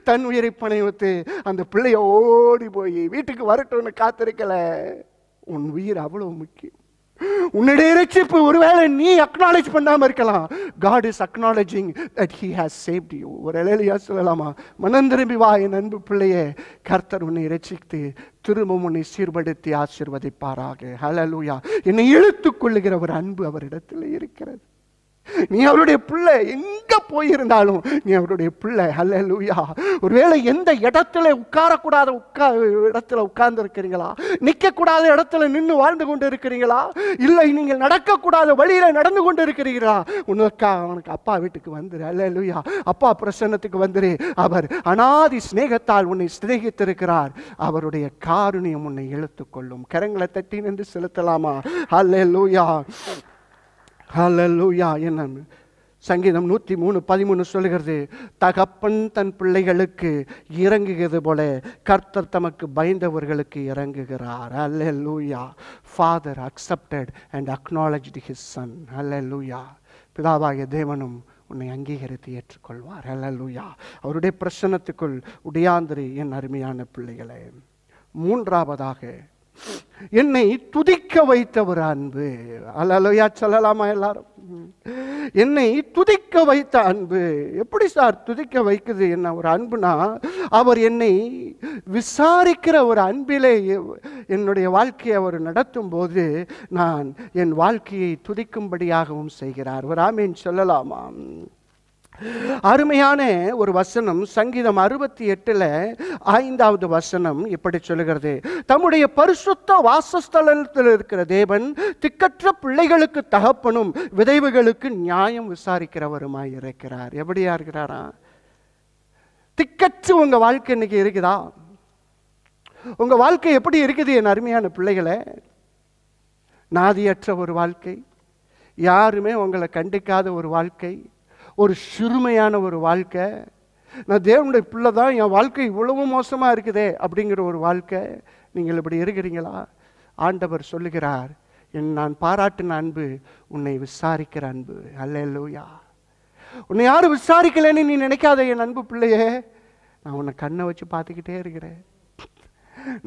தன் உயிரை பணையம் வைத்து அந்த பிள்ளைய ஓடி போய் வீட்டுக்கு வரட்டும்னு காத்திருக்கல உன் உயிர் அவ்வளவு முக்கியம் உன்னுடைய ரட்சிப்பு ஒருவேளை நீ அக்னாலேஜ் பண்ணாமல் இருக்கலாம் God is acknowledging that he has saved you ஒரு இலையிலையா சொல்லலாமா மனம் திரும்பி வா என் அன்பு பிள்ளையே கர்த்தர் உன்னை ரட்சித்து திரும்பவும் உன்னை சீர்படுத்தி ஆசிர்வதிப்பாராக ஹலலூயா என்னை இழுத்துக் கொள்ளுகிற ஒரு அன்பு அவரிடத்தில் இருக்கிறது நீ அவருடைய பிள்ளை எங்க போயிருந்தாலும் நீ அவருடைய பிள்ளை அல்ல லூயா ஒருவேளை எந்த இடத்துல உட்காரக்கூடாத உட்கா இடத்துல உட்கார்ந்து இருக்கிறீங்களா நிற்கக்கூடாத இடத்துல நின்று வாழ்ந்து கொண்டு இருக்கிறீங்களா இல்லை நீங்கள் நடக்கக்கூடாத வழியில நடந்து கொண்டு இருக்கிறீர்களா உனக்கா உனக்கு அப்பா வீட்டுக்கு வந்துரு அல்ல லூயா அப்பா பிரசன்னத்துக்கு வந்துரு அவர் அனாதி சிநேகத்தால் உன்னை சிநேகித்திருக்கிறார் அவருடைய காருணியம் உன்னை இழுத்துக்கொள்ளும் கரங்களை தட்டி நின்று செலுத்தலாமா அல்ல லூயா ஹலலூயா என்ன சங்கீதம் நூற்றி மூணு பதிமூணு சொல்கிறது தகப்பன் தன் பிள்ளைகளுக்கு இறங்குகிறது போல கர்த்தர் தமக்கு பயந்தவர்களுக்கு இறங்குகிறார் அல்ல லூயா father accepted and acknowledged his son அல்ல லூயா பிதாவாகிய தேவனும் உன்னை அங்கீகரித்து ஏற்றுக்கொள்வார் அல்ல லூயா அவருடைய பிரசனத்துக்குள் உடையாந்திரி என் அருமையான பிள்ளைகளே மூன்றாவதாக என்னை துதிக்க வைத்தவர் அன்பு அலலோயா சொல்லலாமா எல்லாரும் என்னை துதிக்க வைத்த அன்பு எப்படி சார் துதிக்க வைக்குது என்ன ஒரு அன்புனா அவர் என்னை விசாரிக்கிற ஒரு அன்பிலே என்னுடைய வாழ்க்கையை அவர் நடத்தும் போது நான் என் வாழ்க்கையை துதிக்கும்படியாகவும் செய்கிறார் ஒரு ஆமீன் சொல்லலாமா அருமையான ஒரு வசனம் சங்கீதம் அறுபத்தி எட்டுல ஐந்தாவது வசனம் இப்படி சொல்லுகிறது தம்முடைய பரிசுத்த வாசஸ்தலத்தில் இருக்கிற தேவன் திக்கற்ற பிள்ளைகளுக்கு தகப்பனும் விதைவுகளுக்கு நியாயம் விசாரிக்கிறவருமாய் இருக்கிறார் எப்படியா இருக்கிறாரா திக்கற்று உங்க வாழ்க்கை இன்னைக்கு இருக்குதா உங்க வாழ்க்கை எப்படி இருக்குது என் அருமையான பிள்ளைகளை நாதியற்ற ஒரு வாழ்க்கை யாருமே உங்களை கண்டிக்காத ஒரு வாழ்க்கை ஒரு சிறுமையான ஒரு வாழ்க்கை நான் தேவனுடைய பிள்ளை தான் என் வாழ்க்கை இவ்வளவு மோசமாக இருக்குதே அப்படிங்கிற ஒரு வாழ்க்கை நீங்கள் இப்படி இருக்கிறீங்களா ஆண்டவர் சொல்லுகிறார் என் நான் பாராட்டின அன்பு உன்னை விசாரிக்கிற அன்பு அல்ல லூயா உன்னை யாரும் விசாரிக்கலைன்னு நீ நினைக்காத என் அன்பு பிள்ளையே நான் உன்னை கண்ணை வச்சு பார்த்துக்கிட்டே இருக்கிறேன்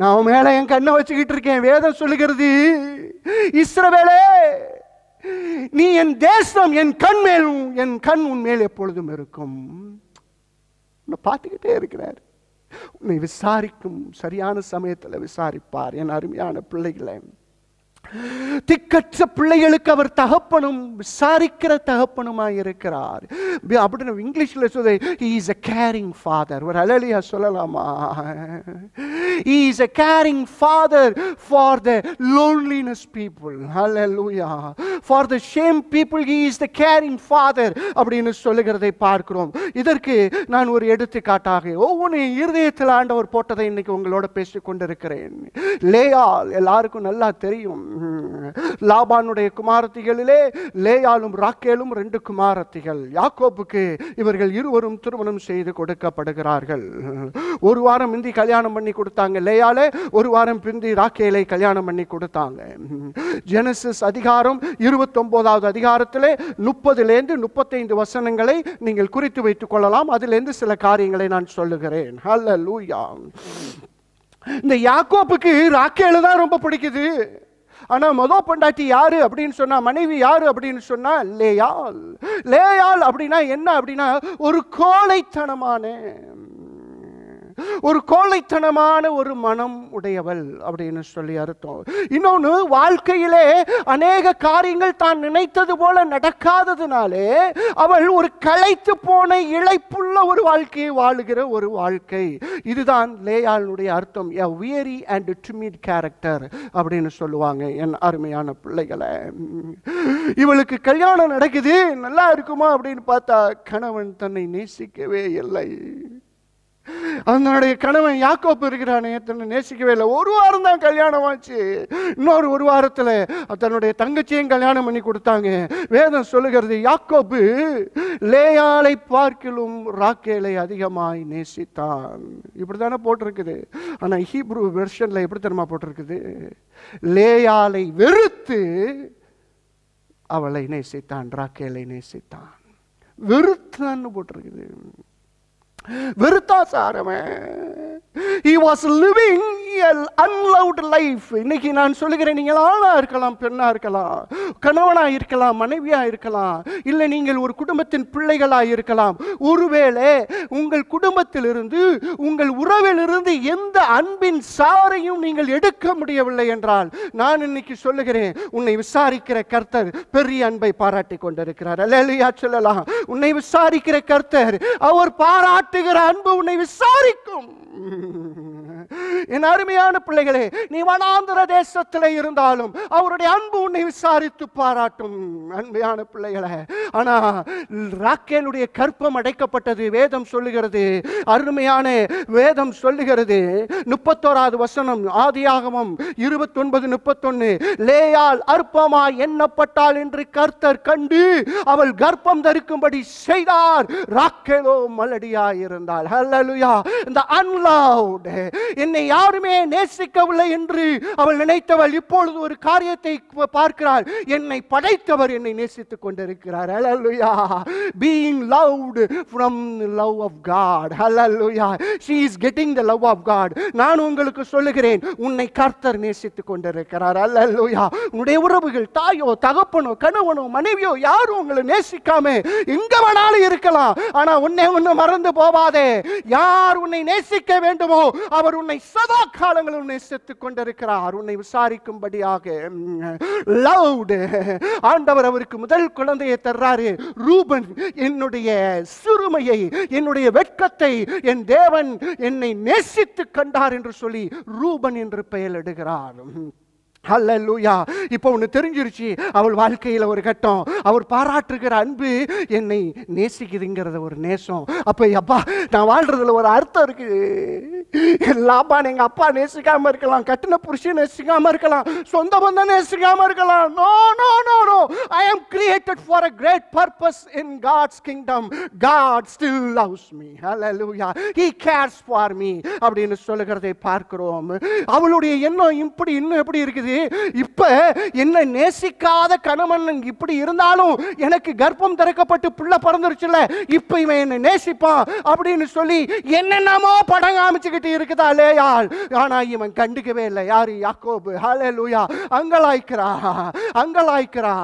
நான் மேலே என் கண்ணை வச்சுக்கிட்டு இருக்கேன் வேதம் சொல்லுகிறது இஸ்ரவேலே நீ என் தேசம் என் கண் மேல் என் கண் உன் மேல் எப்பொழுதும் இருக்கும் பார்த்துக்கிட்டே இருக்கிறார் உன்னை விசாரிக்கும் சரியான சமயத்தில் விசாரிப்பார் என் அருமையான பிள்ளைகளை திக்கற்ற பிள்ளைகளுக்கு அவர் தகப்பனும் விசாரிக்கிற தகப்பனுமாய் இருக்கிறார் அப்படின்னு இங்கிலீஷில் சொல்ல இஸ் அ கேரிங் ஃபாதர் ஒரு அழலியா சொல்லலாமா is a caring father for the loneliness people அலலூயா for the shame people he is the caring father அப்படின்னு சொல்லுகிறதை பார்க்கிறோம் இதற்கு நான் ஒரு எடுத்துக்காட்டாக ஒவ்வொன்றையும் இருதயத்தில் ஆண்டவர் போட்டதை இன்னைக்கு உங்களோட பேசிக்கொண்டிருக்கிறேன் லேயால் எல்லாருக்கும் நல்லா தெரியும் லாபானுடைய குமாரத்திகளிலே லேயாலும் ராக்கேலும் ரெண்டு குமாரத்திகள் யாக்கோப்புக்கு இவர்கள் இருவரும் திருமணம் செய்து கொடுக்கப்படுகிறார்கள் ஒரு வாரம் பிந்தி கல்யாணம் பண்ணி கொடுத்தாங்க லேயாலே ஒரு வாரம் பிந்தி ராக்கேலை கல்யாணம் பண்ணி கொடுத்தாங்க ஜெனசிஸ் அதிகாரம் இருபத்தொம்போதாவது அதிகாரத்திலே முப்பதுலேருந்து முப்பத்தைந்து வசனங்களை நீங்கள் குறித்து வைத்துக் கொள்ளலாம் அதிலேருந்து சில காரியங்களை நான் சொல்லுகிறேன் ஹல்ல லூயா இந்த யாக்கோப்புக்கு ராக்கேலு தான் ரொம்ப பிடிக்குது ஆனால் மொத பொண்டாட்டி யாரு அப்படின்னு சொன்னால் மனைவி யாரு அப்படின்னு சொன்னால் லேயால் லேயால் அப்படின்னா என்ன அப்படின்னா ஒரு கோழைத்தனமான ஒரு கோழைத்தனமான ஒரு மனம் உடையவள் அப்படின்னு சொல்லி அர்த்தம் இன்னொன்று வாழ்க்கையிலே அநேக காரியங்கள் தான் நினைத்தது போல நடக்காததுனாலே அவள் ஒரு களைத்து போன இழைப்புள்ள ஒரு வாழ்க்கையை வாழுகிற ஒரு வாழ்க்கை இதுதான் லேயாளுடைய அர்த்தம் a weary and timid character அப்படின்னு சொல்லுவாங்க என் அருமையான பிள்ளைகளை இவளுக்கு கல்யாணம் நடக்குது நல்லா இருக்குமா அப்படின்னு பார்த்தா கணவன் தன்னை நேசிக்கவே இல்லை அதனுடைய கணவன் யாக்கோப்பு இருக்கிறானே தன்னை நேசிக்கவே இல்லை ஒரு வாரம் தான் கல்யாணம் ஆச்சு இன்னொரு ஒரு வாரத்தில் தன்னுடைய தங்கச்சியும் கல்யாணம் பண்ணி கொடுத்தாங்க வேதம் சொல்லுகிறது யாக்கோப்பு லேயாலை பார்க்கிலும் ராக்கேலை அதிகமாய் நேசித்தான் இப்படி தானே போட்டிருக்குது ஆனால் ஹீப்ரூ வெர்ஷனில் எப்படி தெரியுமா போட்டிருக்குது லேயாலை வெறுத்து அவளை நேசித்தான் ராக்கேலை நேசித்தான் வெறுத்தான்னு போட்டிருக்குது विरताचार he was living unloved life இன்னைக்கு நான் சொல்லுகிறேன் நீங்கள் ஆளாக இருக்கலாம் பெண்ணாக இருக்கலாம் கணவனாக இருக்கலாம் மனைவியாக இருக்கலாம் இல்லை நீங்கள் ஒரு குடும்பத்தின் பிள்ளைகளாக இருக்கலாம் ஒருவேளை உங்கள் குடும்பத்திலிருந்து உங்கள் உறவிலிருந்து எந்த அன்பின் சாரையும் நீங்கள் எடுக்க முடியவில்லை என்றால் நான் இன்னைக்கு சொல்லுகிறேன் உன்னை விசாரிக்கிற கர்த்தர் பெரிய அன்பை பாராட்டி கொண்டிருக்கிறார் அல்லையா சொல்லலாம் உன்னை விசாரிக்கிற கர்த்தர் அவர் பாராட்டுகிற அன்பு உன்னை விசாரிக்கும் என் அருமையான பிள்ளைகளே நீ வனாந்திர தேசத்தில் இருந்தாலும் அவருடைய அன்பு உன்னை விசாரித்து பாராட்டும் அன்பையான பிள்ளைகளே ஆனா ராக்கேலுடைய கற்பம் அடைக்கப்பட்டது வேதம் சொல்லுகிறது அருமையான வேதம் சொல்லுகிறது முப்பத்தோராது வசனம் ஆதியாகமம் ஒன்பது முப்பத்தொன்னு லேயால் அற்பமா எண்ணப்பட்டால் என்று கர்த்தர் கண்டு அவள் கர்ப்பம் தரிக்கும்படி செய்தார் ராக்கேலோ மலடியாயிருந்தாள் இந்த அன்பு லவ்ட் என்னை யாருமே நேசிக்கவில்லை என்று அவள் நினைத்தவள் இப்பொழுது ஒரு காரியத்தை பார்க்கிறாள் என்னை படைத்தவர் என்னை நேசித்துக் கொண்டிருக்கிறார் ஹலலுயா being loved from love of God ஹலலுயா she is getting the love of God நான் உங்களுக்கு சொல்லுகிறேன் உன்னை கர்த்தர் நேசித்துக் கொண்டிருக்கிறார் அல்லல்லுயா உன்னுடைய உறவுகள் தாயோ தகப்பனோ கணவனோ மனைவியோ யாரும் உங்களை நேசிக்காம எங்க வேணாலும் இருக்கலாம் ஆனா உன்னை ஒன்னு மறந்து போவாதே யார் உன்னை நேசிக்க வேண்டுமோ அவர் உன்னை சதா காலங்களில் உன்னை செத்து கொண்டிருக்கிறார் உன்னை விசாரிக்கும்படியாக ஆண்டவர் அவருக்கு முதல் குழந்தையை தர்றாரு ரூபன் என்னுடைய சிறுமையை என்னுடைய வெட்கத்தை என் தேவன் என்னை நேசித்து கண்டார் என்று சொல்லி ரூபன் என்று பெயரிடுகிறார் இப்போ ஒன்று தெரிஞ்சிருச்சு அவள் வாழ்க்கையில் ஒரு கட்டம் அவர் பாராட்டுகிற அன்பு என்னை நேசிக்குதுங்கிறத ஒரு நேசம் அப்போ அப்பா நான் வாழ்றதுல ஒரு அர்த்தம் இருக்கு எல்லாப்பா எங்கள் அப்பா நேசிக்காமல் இருக்கலாம் கட்டின புருஷன் நேசிக்காமல் இருக்கலாம் சொந்த பந்தம் நேசிக்காமல் இருக்கலாம் no no no no I am created for a great purpose in God's kingdom God still loves me ஹல்ல ஹி கேர்ஸ் ஃபார் மீ அப்படின்னு சொல்லுகிறதை பார்க்கிறோம் அவளுடைய எண்ணம் இப்படி இன்னும் எப்படி இருக்குது இருக்குது இப்ப என்னை நேசிக்காத கணவன் இப்படி இருந்தாலும் எனக்கு கர்ப்பம் திறக்கப்பட்டு பிள்ளை பிறந்துருச்சுல இப்ப இவன் என்னை நேசிப்பான் அப்படின்னு சொல்லி என்னென்னமோ படம் காமிச்சுக்கிட்டு இருக்குதா லேயாள் ஆனா இவன் கண்டுக்கவே இல்லை யாரு யாக்கோபு ஹாலே லூயா அங்கலாய்க்கிறா அங்கலாய்க்கிறா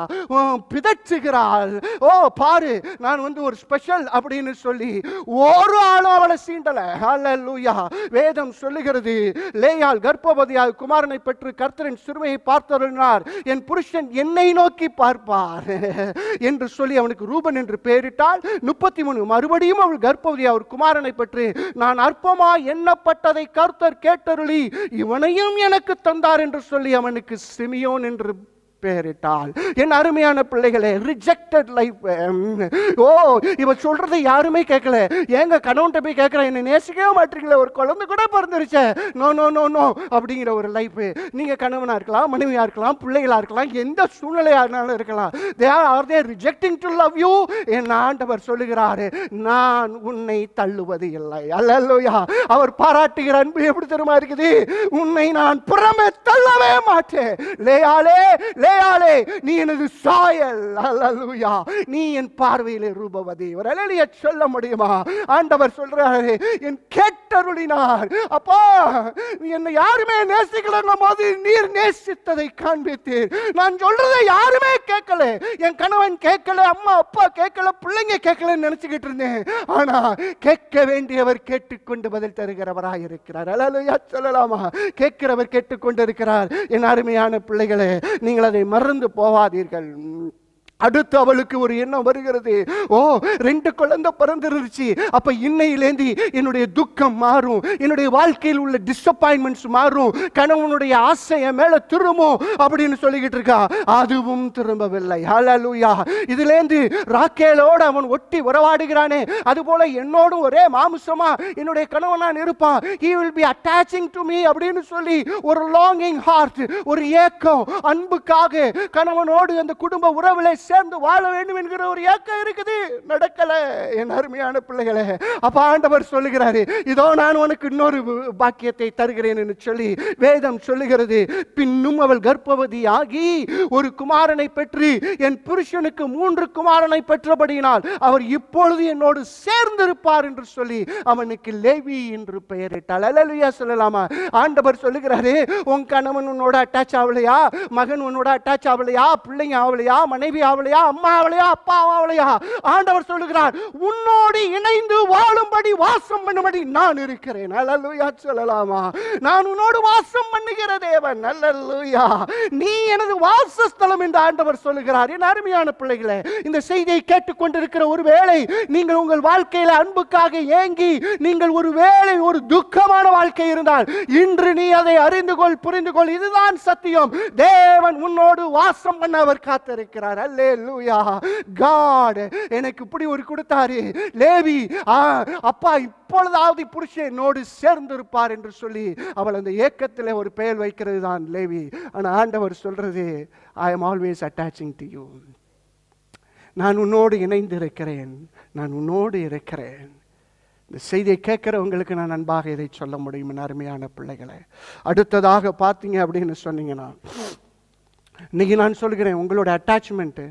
பிதச்சுகிறாள் ஓ பாரு நான் வந்து ஒரு ஸ்பெஷல் அப்படின்னு சொல்லி ஒரு ஆளும் அவளை சீண்டல ஹாலே லூயா வேதம் சொல்லுகிறது லேயாள் கர்ப்பவதியாக குமாரனை பெற்று கர்த்தரின் மறுமையை பார்த்தருளினார் என் புருஷன் என்னை நோக்கி பார்ப்பார் என்று சொல்லி அவனுக்கு ரூபன் என்று பெயரிட்டால் முப்பத்தி மூணு மறுபடியும் அவள் கர்ப்பவதி அவர் குமாரனை பற்றி நான் அற்பமா எண்ணப்பட்டதை கர்த்தர் கேட்டருளி இவனையும் எனக்கு தந்தார் என்று சொல்லி அவனுக்கு சிமியோன் என்று பெயரிட்டால் என் அருமையான பிள்ளைகளே ரிஜெக்டட் லைஃப் ஓ இவ சொல்றதை யாருமே கேட்கல ஏங்க கணவன் போய் கேட்குறேன் என்ன நேசிக்கவே மாட்டீங்களே ஒரு குழந்தை கூட பிறந்துருச்சு நோ நோ நோ நோ அப்படிங்கிற ஒரு லைஃப் நீங்க கணவனா இருக்கலாம் மனைவியா இருக்கலாம் பிள்ளைகளா இருக்கலாம் எந்த இருந்தாலும் இருக்கலாம் they are they rejecting to love you என் ஆண்டவர் சொல்லுகிறாரு நான் உன்னை தள்ளுவது இல்லை அவர் பாராட்டுகிற அன்பு எப்படி தெரியுமா இருக்குது உன்னை நான் புறமே தள்ளவே மாட்டேன் லேயாலே லேயாலே நீ எனது சாயல் அல்லூயா நீ என் பார்வையிலே ரூபவதி ஒரு அலலிய சொல்ல முடியுமா ஆண்டவர் சொல்றாரு என் கேட்டருளினார் அப்பா என்னை யாருமே நேசிக்கலங்கும் போது நீர் நேசித்ததை காண்பித்தீர் நான் சொல்றதை யாருமே கேட்கல என் கணவன் கேட்கல அம்மா அப்பா கேட்கல பிள்ளைங்க கேட்கலன்னு நினைச்சுக்கிட்டு இருந்தேன் ஆனா கேட்க வேண்டியவர் கேட்டுக்கொண்டு பதில் தருகிறவராக இருக்கிறார் அலலுயா சொல்லலாமா கேட்கிறவர் கேட்டுக்கொண்டு இருக்கிறார் என் அருமையான பிள்ளைகளே நீங்கள் அதை அதை மறந்து போகாதீர்கள் அடுத்து அவளுக்கு ஒரு எண்ணம் வருகிறது ஓ ரெண்டு குழந்தை பிறந்திருந்துச்சு அப்ப இன்னையிலேந்து என்னுடைய துக்கம் மாறும் என்னுடைய வாழ்க்கையில் உள்ள டிசப்பாயின்மெண்ட்ஸ் மாறும் கணவனுடைய ஆசைய மேல திரும்பும் அப்படின்னு சொல்லிக்கிட்டு இருக்கா அதுவும் திரும்பவில்லை ஹலலூயா இதுலேருந்து ராக்கேலோடு அவன் ஒட்டி உறவாடுகிறானே அது போல என்னோடும் ஒரே மாமிசமா என்னுடைய கணவனான் இருப்பான் he will be attaching to me அப்படின்னு சொல்லி ஒரு லாங்கிங் ஹார்ட் ஒரு ஏக்கம் அன்புக்காக கணவனோடு அந்த குடும்ப உறவுல சேர்ந்து வாழ வேண்டும் என்கிற ஒரு ஏக்கம் இருக்குது நடக்கல என் அருமையான பிள்ளைகளை அப்ப ஆண்டவர் சொல்லுகிறாரு இதோ நான் உனக்கு இன்னொரு பாக்கியத்தை தருகிறேன் என்று சொல்லி வேதம் சொல்லுகிறது பின்னும் அவள் கர்ப்பவதி ஆகி ஒரு குமாரனை பெற்று என் புருஷனுக்கு மூன்று குமாரனை பெற்றபடியினால் அவர் இப்பொழுது என்னோடு சேர்ந்திருப்பார் என்று சொல்லி அவனுக்கு லேவி என்று பெயரிட்டாள் சொல்லலாமா ஆண்டவர் சொல்லுகிறாரு உன் கணவன் உன்னோட அட்டாச் ஆகலையா மகன் உன்னோட அட்டாச் ஆகலையா பிள்ளைங்க ஆகலையா மனைவி ஆகலையா அம்மாவளையா அம்மாவளையா அப்பாவளையா ஆண்டவர் சொல்லுகிறார் உன்னோடு இணைந்து வாழும்படி வாசம் பண்ணும்படி நான் இருக்கிறேன் அல்லலுயா சொல்லலாமா நான் உன்னோடு வாசம் பண்ணுகிற தேவன் அல்லலுயா நீ எனது வாசஸ்தலம் என்று ஆண்டவர் சொல்லுகிறார் என் அருமையான பிள்ளைகளை இந்த செய்தியை கேட்டுக்கொண்டிருக்கிற ஒரு வேளை நீங்கள் உங்கள் வாழ்க்கையில் அன்புக்காக ஏங்கி நீங்கள் ஒரு வேளை ஒரு துக்கமான வாழ்க்கை இருந்தால் இன்று நீ அதை அறிந்து கொள் புரிந்து கொள் இதுதான் சத்தியம் தேவன் உன்னோடு வாசம் பண்ண அவர் காத்திருக்கிறார் அல்லே லூயா காட் எனக்கு இப்படி ஒரு கொடுத்தாரு லேவி அப்பா இப்பொழுதாவது புருஷன் என்னோடு இருப்பார் என்று சொல்லி அவள் அந்த இயக்கத்தில் ஒரு பெயர் வைக்கிறது தான் லேவி ஆனால் ஆண்டவர் சொல்றது I am always attaching to you நான் உன்னோடு இணைந்து இருக்கிறேன் நான் உன்னோடு இருக்கிறேன் இந்த செய்தியை கேட்குறவங்களுக்கு நான் அன்பாக இதை சொல்ல முடியும் அருமையான பிள்ளைகளை அடுத்ததாக பார்த்தீங்க அப்படின்னு சொன்னீங்கன்னா இன்றைக்கி நான் சொல்கிறேன் உங்களோட அட்டாச்மெண்ட்டு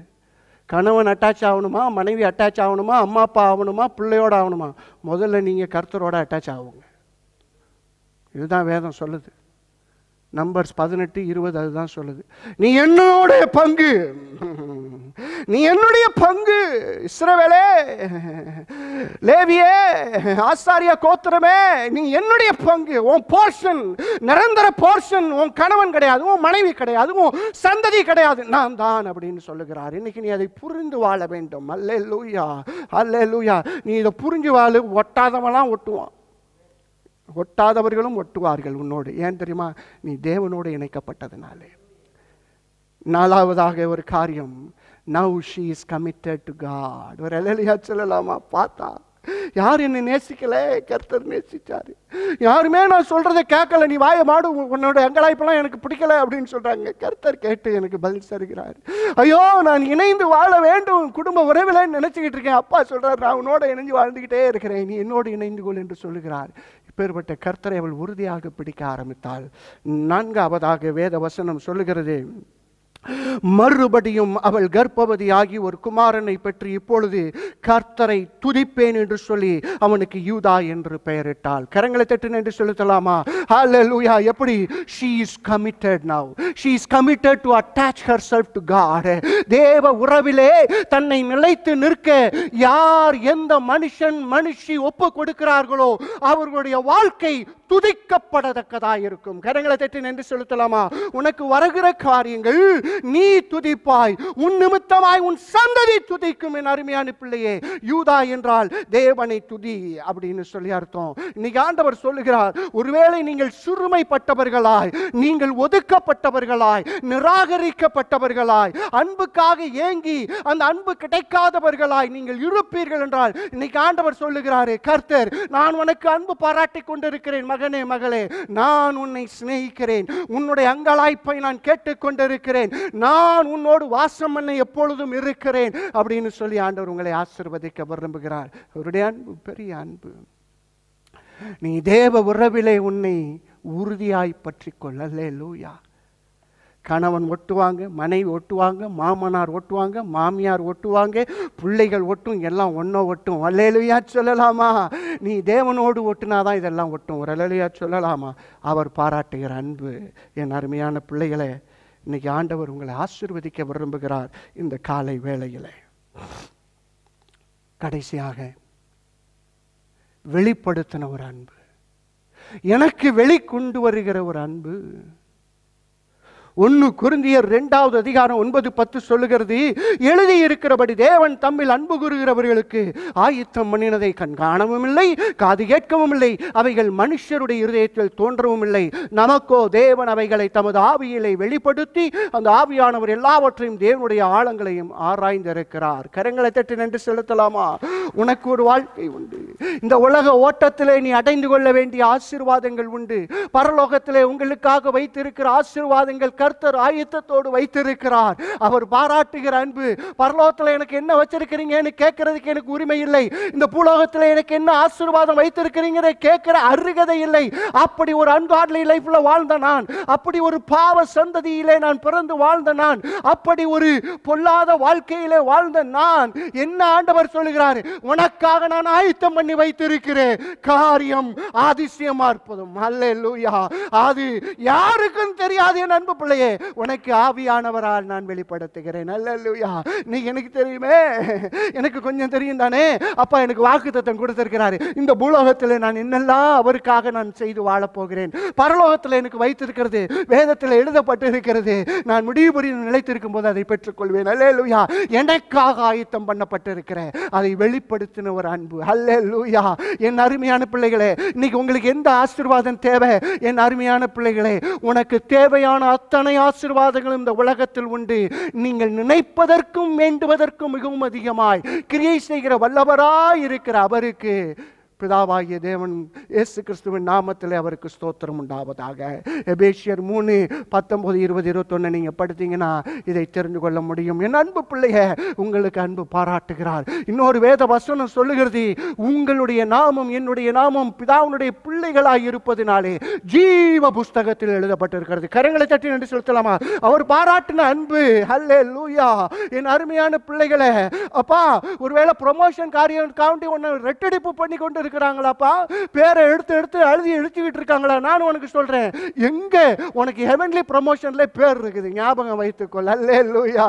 கணவன் அட்டாச் ஆகணுமா மனைவி அட்டாச் ஆகணுமா அம்மா அப்பா ஆகணுமா பிள்ளையோட ஆகணுமா முதல்ல நீங்கள் கர்த்தரோட அட்டாச் ஆகுங்க இதுதான் வேதம் சொல்லுது நம்பர்ஸ் பதினெட்டு இருபது அதுதான் சொல்லுது நீ என்னுடைய பங்கு நீ என்னுடைய பங்கு இஸ்ரவேலே லேவியே ஆசாரிய கோத்திரமே நீ என்னுடைய பங்கு உன் போர்ஷன் நிரந்தர போர்ஷன் உன் கணவன் கிடையாது உன் மனைவி கிடையாது உன் சந்ததி கிடையாது நான் தான் அப்படின்னு சொல்லுகிறார் இன்னைக்கு நீ அதை புரிந்து வாழ வேண்டும் அல்ல லூயா அல்ல லூயா நீ இதை புரிஞ்சு வாழ ஒட்டாதவெல்லாம் ஒட்டுவான் ஒட்டாதவர்களும் ஒட்டுவார்கள் உன்னோடு ஏன் தெரியுமா நீ தேவனோடு இணைக்கப்பட்டதுனாலே நாலாவதாக ஒரு காரியம் now she is committed to God ஒரு அலலியா சொல்லலாமா பார்த்தா யார் என்னை நேசிக்கலை கர்த்தர் நேசிச்சாரு யாருமே நான் சொல்றதை கேட்கல நீ வாய மாடு உன்னோட எங்களாய்ப்பெல்லாம் எனக்கு பிடிக்கல அப்படின்னு சொல்றாங்க கர்த்தர் கேட்டு எனக்கு பதில் தருகிறார் ஐயோ நான் இணைந்து வாழ வேண்டும் குடும்ப உறவில் நினைச்சுக்கிட்டு இருக்கேன் அப்பா சொல்றாரு நான் உன்னோட இணைஞ்சு வாழ்ந்துகிட்டே இருக்கிறேன் நீ என்னோடு இணைந்து கொள் என்று சொல்லுகிறார் இப்பேற்பட்ட கர்த்தரை அவள் உறுதியாக பிடிக்க ஆரம்பித்தாள் நான்காவதாக வேத வசனம் சொல்லுகிறது மறுபடியும் அவள் கர்ப்பவதியாகி ஒரு குமாரனை பெற்று இப்பொழுது கர்த்தரை துதிப்பேன் என்று சொல்லி அவனுக்கு யூதா என்று பெயரிட்டாள் கரங்களை தட்டுன என்று செலுத்தலாமா ஹalleluya எப்படி she is committed now she is committed to attach herself to god தேவ உறவிலே தன்னை நிலைத்து நிற்க யார் எந்த மனுஷன் மனுஷி ஒப்பு கொடுக்கிறார்களோ அவர்களுடைய வாழ்க்கை துதிக்கப்படத்தக்கதாக இருக்கும் கரங்களை தட்டி நின்று செலுத்தலாமா உனக்கு வருகிற காரியங்கள் நீ துதிப்பாய் உன் நிமித்தமாய் உன் சந்ததி துதிக்கும் என் அருமையான பிள்ளையே யூதா என்றால் தேவனை துதி அப்படின்னு சொல்லி அர்த்தம் இன்னைக்கு ஆண்டவர் சொல்லுகிறார் ஒருவேளை நீங்கள் சிறுமைப்பட்டவர்களாய் நீங்கள் ஒதுக்கப்பட்டவர்களாய் நிராகரிக்கப்பட்டவர்களாய் அன்புக்காக ஏங்கி அந்த அன்பு கிடைக்காதவர்களாய் நீங்கள் இருப்பீர்கள் என்றால் இன்னைக்கு ஆண்டவர் சொல்லுகிறாரு கர்த்தர் நான் உனக்கு அன்பு பாராட்டி கொண்டிருக்கிறேன் மகனே மகளே நான் உன்னை சிநேகிக்கிறேன் உன்னுடைய அங்கலாய்ப்பை நான் கேட்டுக்கொண்டிருக்கிறேன் நான் உன்னோடு வாசம் பண்ண எப்பொழுதும் இருக்கிறேன் அப்படின்னு சொல்லி ஆண்டவர் உங்களை ஆசிர்வதிக்க விரும்புகிறார் அவருடைய அன்பு பெரிய அன்பு நீ தேவ உறவிலே உன்னை உறுதியாய் பற்றி கொள்ளலே லூயா கணவன் ஒட்டுவாங்க மனைவி ஒட்டுவாங்க மாமனார் ஒட்டுவாங்க மாமியார் ஒட்டுவாங்க பிள்ளைகள் ஒட்டும் எல்லாம் ஒன்றோ ஒட்டும் அல்லையிலையா சொல்லலாமா நீ தேவனோடு ஒட்டுனாதான் இதெல்லாம் ஒட்டும் ஒரு சொல்லலாமா அவர் பாராட்டுகிற அன்பு என் அருமையான பிள்ளைகளை இன்னைக்கு ஆண்டவர் உங்களை ஆசிர்வதிக்க விரும்புகிறார் இந்த காலை வேளையில் கடைசியாக வெளிப்படுத்தின ஒரு அன்பு எனக்கு வெளி கொண்டு வருகிற ஒரு அன்பு ஒன்று குருந்தியர் ரெண்டாவது அதிகாரம் ஒன்பது பத்து சொல்லுகிறது இருக்கிறபடி தேவன் தம்மில் அன்பு கூறுகிறவர்களுக்கு ஆயுத்தம் பண்ணினதை கண்காணவும் இல்லை காது கேட்கவும் இல்லை அவைகள் மனுஷருடைய இருதயத்தில் தோன்றவும் இல்லை நமக்கோ தேவன் அவைகளை தமது ஆவியிலை வெளிப்படுத்தி அந்த ஆவியானவர் எல்லாவற்றையும் தேவனுடைய ஆழங்களையும் ஆராய்ந்திருக்கிறார் கரங்களை தட்டி நின்று செலுத்தலாமா உனக்கு ஒரு வாழ்க்கை உண்டு இந்த உலக ஓட்டத்திலே நீ அடைந்து கொள்ள வேண்டிய ஆசீர்வாதங்கள் உண்டு பரலோகத்திலே உங்களுக்காக வைத்திருக்கிற ஆசீர்வாதங்கள் கர்த்தர் ஆயத்தத்தோடு வைத்திருக்கிறார் அவர் பாராட்டுகிற அன்பு பரலோகத்தில் எனக்கு என்ன வச்சிருக்கிறீங்கன்னு கேட்கறதுக்கு எனக்கு உரிமை இல்லை இந்த பூலோகத்தில் எனக்கு என்ன ஆசீர்வாதம் வைத்திருக்கிறீங்க கேட்கிற அருகதை இல்லை அப்படி ஒரு அன்பாடலை லைஃப்ல வாழ்ந்த நான் அப்படி ஒரு பாவ சந்ததியிலே நான் பிறந்து வாழ்ந்த நான் அப்படி ஒரு பொல்லாத வாழ்க்கையிலே வாழ்ந்த நான் என்ன ஆண்டவர் சொல்கிறார் உனக்காக நான் ஆயத்தம் பண்ணி வைத்திருக்கிறேன் காரியம் அதிசயமா இருப்பதும் அல்ல அது யாருக்கும் தெரியாது என் அன்பு பிள்ளை கிருபையே உனக்கு ஆவியானவரால் நான் வெளிப்படுத்துகிறேன் அல்லல்லுயா நீ எனக்கு தெரியுமே எனக்கு கொஞ்சம் தெரியும் தானே அப்பா எனக்கு வாக்கு தத்தம் கொடுத்திருக்கிறாரு இந்த பூலோகத்தில் நான் என்னெல்லாம் அவருக்காக நான் செய்து வாழப்போகிறேன் பரலோகத்தில் எனக்கு வைத்திருக்கிறது வேதத்தில் எழுதப்பட்டு இருக்கிறது நான் முடிவு புரிய நிலைத்திருக்கும் போது அதை பெற்றுக்கொள்வேன் அல்லே லூயா எனக்காக ஆயத்தம் பண்ணப்பட்டிருக்கிற அதை வெளிப்படுத்தின ஒரு அன்பு அல்லே லூயா என் அருமையான பிள்ளைகளே இன்னைக்கு உங்களுக்கு எந்த ஆசிர்வாதம் தேவை என் அருமையான பிள்ளைகளே உனக்கு தேவையான அத்த அத்தனை ஆசிர்வாதங்களும் இந்த உலகத்தில் உண்டு நீங்கள் நினைப்பதற்கும் வேண்டுவதற்கும் மிகவும் அதிகமாய் கிரியை செய்கிற வல்லவராய் இருக்கிற அவருக்கு பிதாவாகிய தேவன் இயேசு கிறிஸ்துவின் நாமத்தில் அவருக்கு ஸ்தோத்திரம் உண்டாவதாக எபேஷியர் மூணு பத்தொம்பது இருபது இருபத்தொன்று நீங்கள் படித்தீங்கன்னா இதை தெரிந்து கொள்ள முடியும் என் அன்பு பிள்ளைய உங்களுக்கு அன்பு பாராட்டுகிறார் இன்னொரு வேத வசனம் சொல்லுகிறது உங்களுடைய நாமம் என்னுடைய நாமம் பிதாவுடைய பிள்ளைகளாக இருப்பதினாலே ஜீவ புஸ்தகத்தில் எழுதப்பட்டிருக்கிறது கரங்களை தட்டி நன்றி செலுத்தலாமா அவர் பாராட்டின அன்பு ஹல்லே லூயா என் அருமையான பிள்ளைகளை அப்பா ஒருவேளை ப்ரொமோஷன் காரியம் காண்டி ஒன்று ரெட்டடிப்பு பண்ணி கொண்டு இருக்கிறாங்களாப்பா பேரை எடுத்து எடுத்து அழுதி எழுத்துக்கிட்டு இருக்காங்களா நான் உனக்கு சொல்கிறேன் எங்கே உனக்கு ஹெவன்லி ப்ரமோஷன்லேயே பேர் இருக்குது ஞாபகம் வைத்துக்கொள் அல்லே லூயா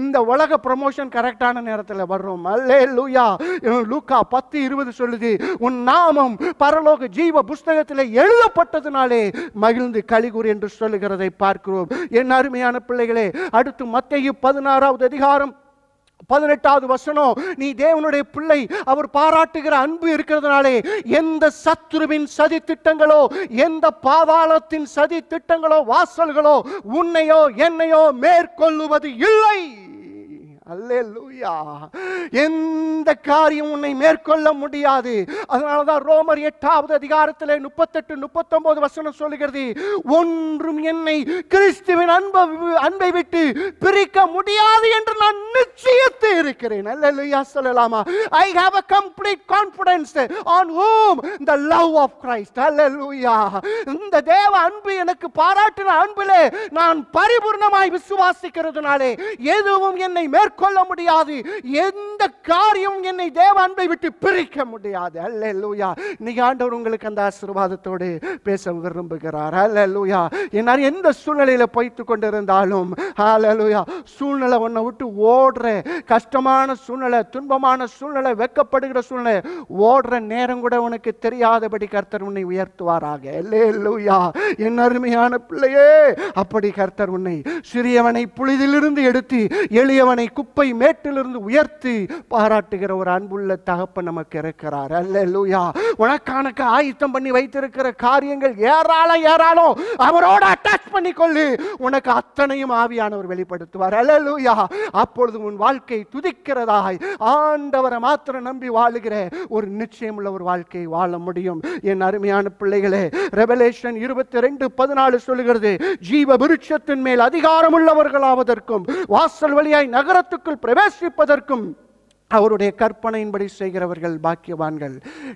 இந்த உலக ப்ரமோஷன் கரெக்டான நேரத்தில் வர்றோம் அல்லே லூயா லூக்கா பத்து இருபது சொல்லுது உன் நாமம் பரலோக ஜீவ புஸ்தகத்தில் எழுதப்பட்டதுனாலே மகிழ்ந்து கழிகூர் என்று சொல்லுகிறதை பார்க்கிறோம் என் அருமையான பிள்ளைகளே அடுத்து மத்தையும் பதினாறாவது அதிகாரம் பதினெட்டாவது வசனம் நீ தேவனுடைய பிள்ளை அவர் பாராட்டுகிற அன்பு இருக்கிறதுனாலே எந்த சத்ருவின் சதி திட்டங்களோ எந்த பாதாளத்தின் சதி திட்டங்களோ வாசல்களோ உன்னையோ என்னையோ மேற்கொள்ளுவது இல்லை அல்லே லூயா எந்த காரியம் உன்னை மேற்கொள்ள முடியாது அதனாலதான் ரோமர் எட்டாவது அதிகாரத்தில் முப்பத்தெட்டு முப்பத்தொன்பது வசனம் சொல்லுகிறது ஒன்றும் என்னை கிறிஸ்துவின் அன்பை அன்பை விட்டு பிரிக்க முடியாது என்று நான் நிச்சயத்து இருக்கிறேன் அல்ல சொல்லலாமா I have a complete confidence on whom the love of Christ அல்ல இந்த தேவ அன்பு எனக்கு பாராட்டின அன்பிலே நான் பரிபூர்ணமாய் விசுவாசிக்கிறதுனாலே எதுவும் என்னை மேற்கொள்ள கொள்ள முடியாது எந்த காரியம் என்னை தேவ அன்பை விட்டு பிரிக்க முடியாது அல்ல லூயா நீங்க ஆண்டவர் உங்களுக்கு அந்த ஆசீர்வாதத்தோடு பேச விரும்புகிறார் அல்ல லூயா என்னால் எந்த சூழ்நிலையில் போய்த்து கொண்டிருந்தாலும் ஹாலலுயா சூழ்நிலை உன்னை விட்டு ஓடுற கஷ்டமான சூழ்நிலை துன்பமான சூழ்நிலை வெக்கப்படுகிற சூழ்நிலை ஓடுற நேரம் கூட உனக்கு தெரியாதபடி கர்த்தர் உன்னை உயர்த்துவாராக இல்லையா என் அருமையான பிள்ளையே அப்படி கர்த்தர் உன்னை சிறியவனை புளிதிலிருந்து எடுத்து எளியவனை குப்பை மேட்டிலிருந்து உயர்த்தி பாராட்டுகிற ஒரு அன்புள்ள தகப்பன் நமக்கு இருக்கிறார் அல்ல லூயா உனக்கானக்கு ஆயுத்தம் பண்ணி வைத்திருக்கிற காரியங்கள் ஏராளம் ஏராளம் அவரோட அட்டாச் பண்ணி கொள்ளு உனக்கு அத்தனையும் ஆவியானவர் வெளிப்படுத்துவார் அல்ல லூயா அப்பொழுது உன் வாழ்க்கை துதிக்கிறதாய் ஆண்டவரை மாத்திரம் நம்பி வாழுகிற ஒரு நிச்சயம் உள்ள ஒரு வாழ்க்கையை வாழ முடியும் என் அருமையான பிள்ளைகளே ரெவலேஷன் இருபத்தி ரெண்டு பதினாலு சொல்லுகிறது ஜீவ விருட்சத்தின் மேல் அதிகாரம் உள்ளவர்களாவதற்கும் வாசல் வழியாய் நகரத்து ராஜ்யத்துக்குள் பிரவேசிப்பதற்கும் அவருடைய கற்பனையின்படி செய்கிறவர்கள் பாக்கியவான்கள்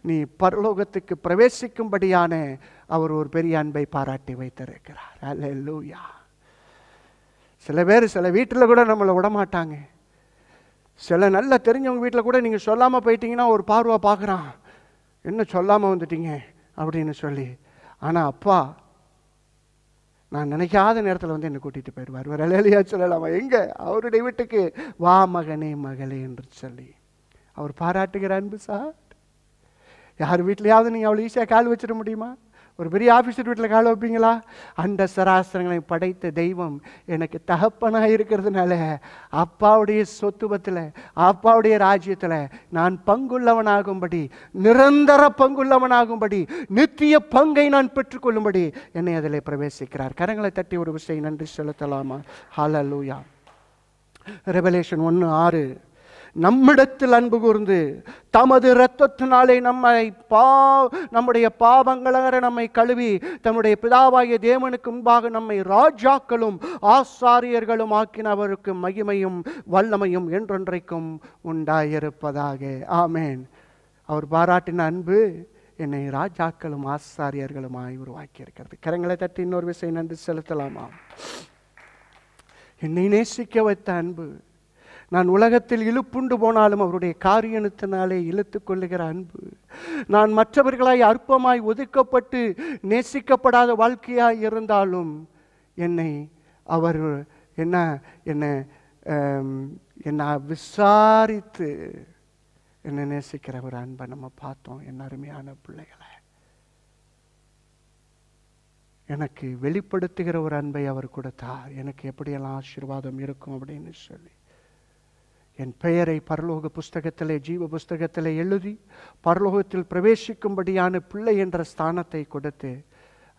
நீ பரலோகத்துக்கு பிரவேசிக்கும்படியான அவர் ஒரு பெரிய அன்பை பாராட்டி வைத்திருக்கிறார் அல்லூயா லூயா சில பேர் சில வீட்டில் கூட நம்மளை விடமாட்டாங்க சில நல்லா தெரிஞ்சவங்க வீட்டில் கூட நீங்கள் சொல்லாமல் போயிட்டீங்கன்னா ஒரு பார்வை பார்க்குறான் என்ன சொல்லாமல் வந்துட்டீங்க அப்படின்னு சொல்லி ஆனால் அப்பா நான் நினைக்காத நேரத்தில் வந்து என்னை கூட்டிகிட்டு போயிடுவார் வரலையா சொல்லலாமா எங்கே அவருடைய வீட்டுக்கு வா மகனே மகளே என்று சொல்லி அவர் பாராட்டுகிற அன்பு சார் யார் வீட்லையாவது நீங்கள் அவ்வளோ ஈஸியாக கால் வச்சிட முடியுமா ஒரு பெரிய ஆஃபீஸர் வீட்டில் காலை வைப்பீங்களா அந்த சராசரங்களை படைத்த தெய்வம் எனக்கு தகப்பனாக இருக்கிறதுனால அப்பாவுடைய சொத்துவத்தில் அப்பாவுடைய ராஜ்யத்தில் நான் பங்குள்ளவனாகும்படி நிரந்தர பங்குள்ளவனாகும்படி நித்திய பங்கை நான் பெற்றுக்கொள்ளும்படி என்னை அதில் பிரவேசிக்கிறார் கரங்களை தட்டி ஒரு விஷயம் நன்றி செலுத்தலாமா ஹலலூயா ரெவலேஷன் ஒன்று ஆறு நம்மிடத்தில் அன்பு கூர்ந்து தமது இரத்தத்தினாலே நம்மை பா நம்முடைய பாவங்கள நம்மை கழுவி தம்முடைய பிதாவாய தேவனுக்கு முன்பாக நம்மை ராஜாக்களும் ஆசாரியர்களும் ஆக்கினவருக்கு மகிமையும் வல்லமையும் என்றொன்றைக்கும் உண்டாயிருப்பதாக ஆமேன் அவர் பாராட்டின அன்பு என்னை ராஜாக்களும் ஆசாரியர்களுமாய் உருவாக்கி இருக்கிறது கரங்களை தட்டி இன்னொரு விசை நன்றி செலுத்தலாமா என்னை நேசிக்க வைத்த அன்பு நான் உலகத்தில் இழுப்புண்டு போனாலும் அவருடைய காரியனத்தினாலே இழுத்து கொள்ளுகிற அன்பு நான் மற்றவர்களாய் அற்பமாய் ஒதுக்கப்பட்டு நேசிக்கப்படாத வாழ்க்கையாய் இருந்தாலும் என்னை அவர் என்ன என்ன என்னை விசாரித்து என்னை நேசிக்கிற ஒரு அன்பை நம்ம பார்த்தோம் என் அருமையான பிள்ளைகளை எனக்கு வெளிப்படுத்துகிற ஒரு அன்பை அவர் கொடுத்தார் எனக்கு எப்படியெல்லாம் ஆசீர்வாதம் இருக்கும் அப்படின்னு சொல்லி என் பெயரை பரலோக புஸ்தகத்திலே ஜீவ புஸ்தகத்திலே எழுதி பரலோகத்தில் பிரவேசிக்கும்படியான பிள்ளை என்ற ஸ்தானத்தை கொடுத்து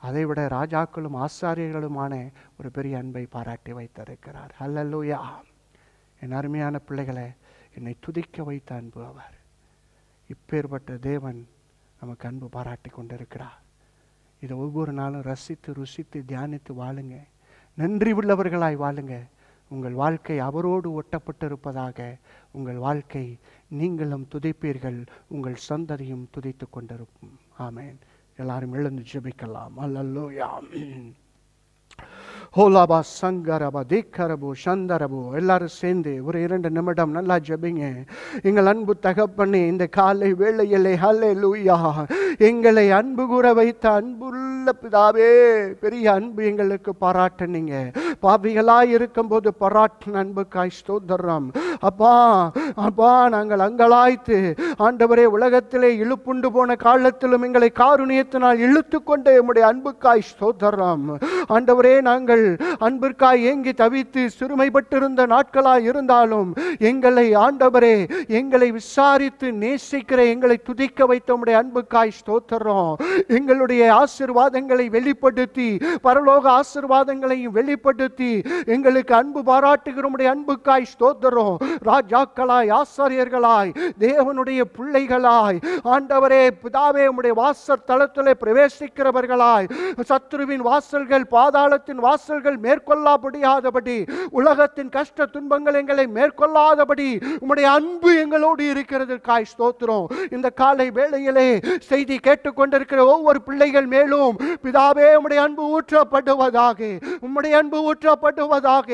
அதைவிட ராஜாக்களும் ஆசாரியர்களுமான ஒரு பெரிய அன்பை பாராட்டி வைத்திருக்கிறார் அல்லல்லூயா என் அருமையான பிள்ளைகளை என்னை துதிக்க வைத்த அன்பு அவர் இப்பேற்பட்ட தேவன் நமக்கு அன்பு பாராட்டி கொண்டிருக்கிறார் இதை ஒவ்வொரு நாளும் ரசித்து ருசித்து தியானித்து வாழுங்க நன்றி உள்ளவர்களாய் வாழுங்கள் உங்கள் வாழ்க்கை அவரோடு ஒட்டப்பட்டிருப்பதாக உங்கள் வாழ்க்கை நீங்களும் துதிப்பீர்கள் உங்கள் சந்ததியும் துதித்து கொண்டிருக்கும் ஆமேன் எல்லாரும் எழுந்து ஜெபிக்கலாம் அல்லல்லோயா ஹோலாபா சங்கரபா தீக்கரபு சந்தரபு எல்லாரும் சேர்ந்து ஒரு இரண்டு நிமிடம் நல்லா ஜபிங்க எங்கள் அன்பு தகப்பண்ணி இந்த காலை வேளையிலே ஹலே லூயா எங்களை அன்பு கூற வைத்த அன்புள்ள பிதாவே பெரிய அன்பு எங்களுக்கு பாராட்டினீங்க இருக்கும் போது பாராட்டு அன்புக்காய் ஸ்தோதரம் அப்பா அப்பா நாங்கள் அங்கலாய்த்து ஆண்டவரே உலகத்திலே இழுப்புண்டு போன காலத்திலும் எங்களை காருணியத்தினால் இழுத்து கொண்ட எம்முடைய அன்புக்காய் சோதரம் ஆண்டவரே நாங்கள் அன்பிற்காய் ஏங்கி தவித்து சிறுமைப்பட்டிருந்த நாட்களாய் இருந்தாலும் எங்களை ஆண்டவரே எங்களை விசாரித்து நேசிக்கிற எங்களை துதிக்க வைத்த உடைய அன்புக்காய் ஸ்தோத்திரம் எங்களுடைய ஆசிர்வாதங்களை வெளிப்படுத்தி பரலோக ஆசிர்வாதங்களையும் வெளிப்படுத்தி எங்களுக்கு அன்பு பாராட்டுகிற உடைய அன்புக்காய் ஸ்தோத்திரம் ராஜாக்களாய் ஆசிரியர்களாய் தேவனுடைய பிள்ளைகளாய் ஆண்டவரே பிதாவே உடைய வாசல் தளத்தில் பிரவேசிக்கிறவர்களாய் சத்ருவின் வாசல்கள் பாதாளத்தின் வாசல்கள் மேற்கொள்ளாபடியாதபடி உலகத்தின் கஷ்ட துன்பங்கள் எங்களை மேற்கொள்ளாதபடி உம்முடைய அன்பு எங்களோடு இருக்கிறது காய் ஸ்தோத்திரம் இந்த காலை வேளையிலே செய்தி கேட்டுக்கொண்டிருக்கிற ஒவ்வொரு பிள்ளைகள் மேலும் பிதாவே உம்முடைய அன்பு ஊற்றப்படுவதாக உம்முடைய அன்பு ஊற்றப்படுவதாக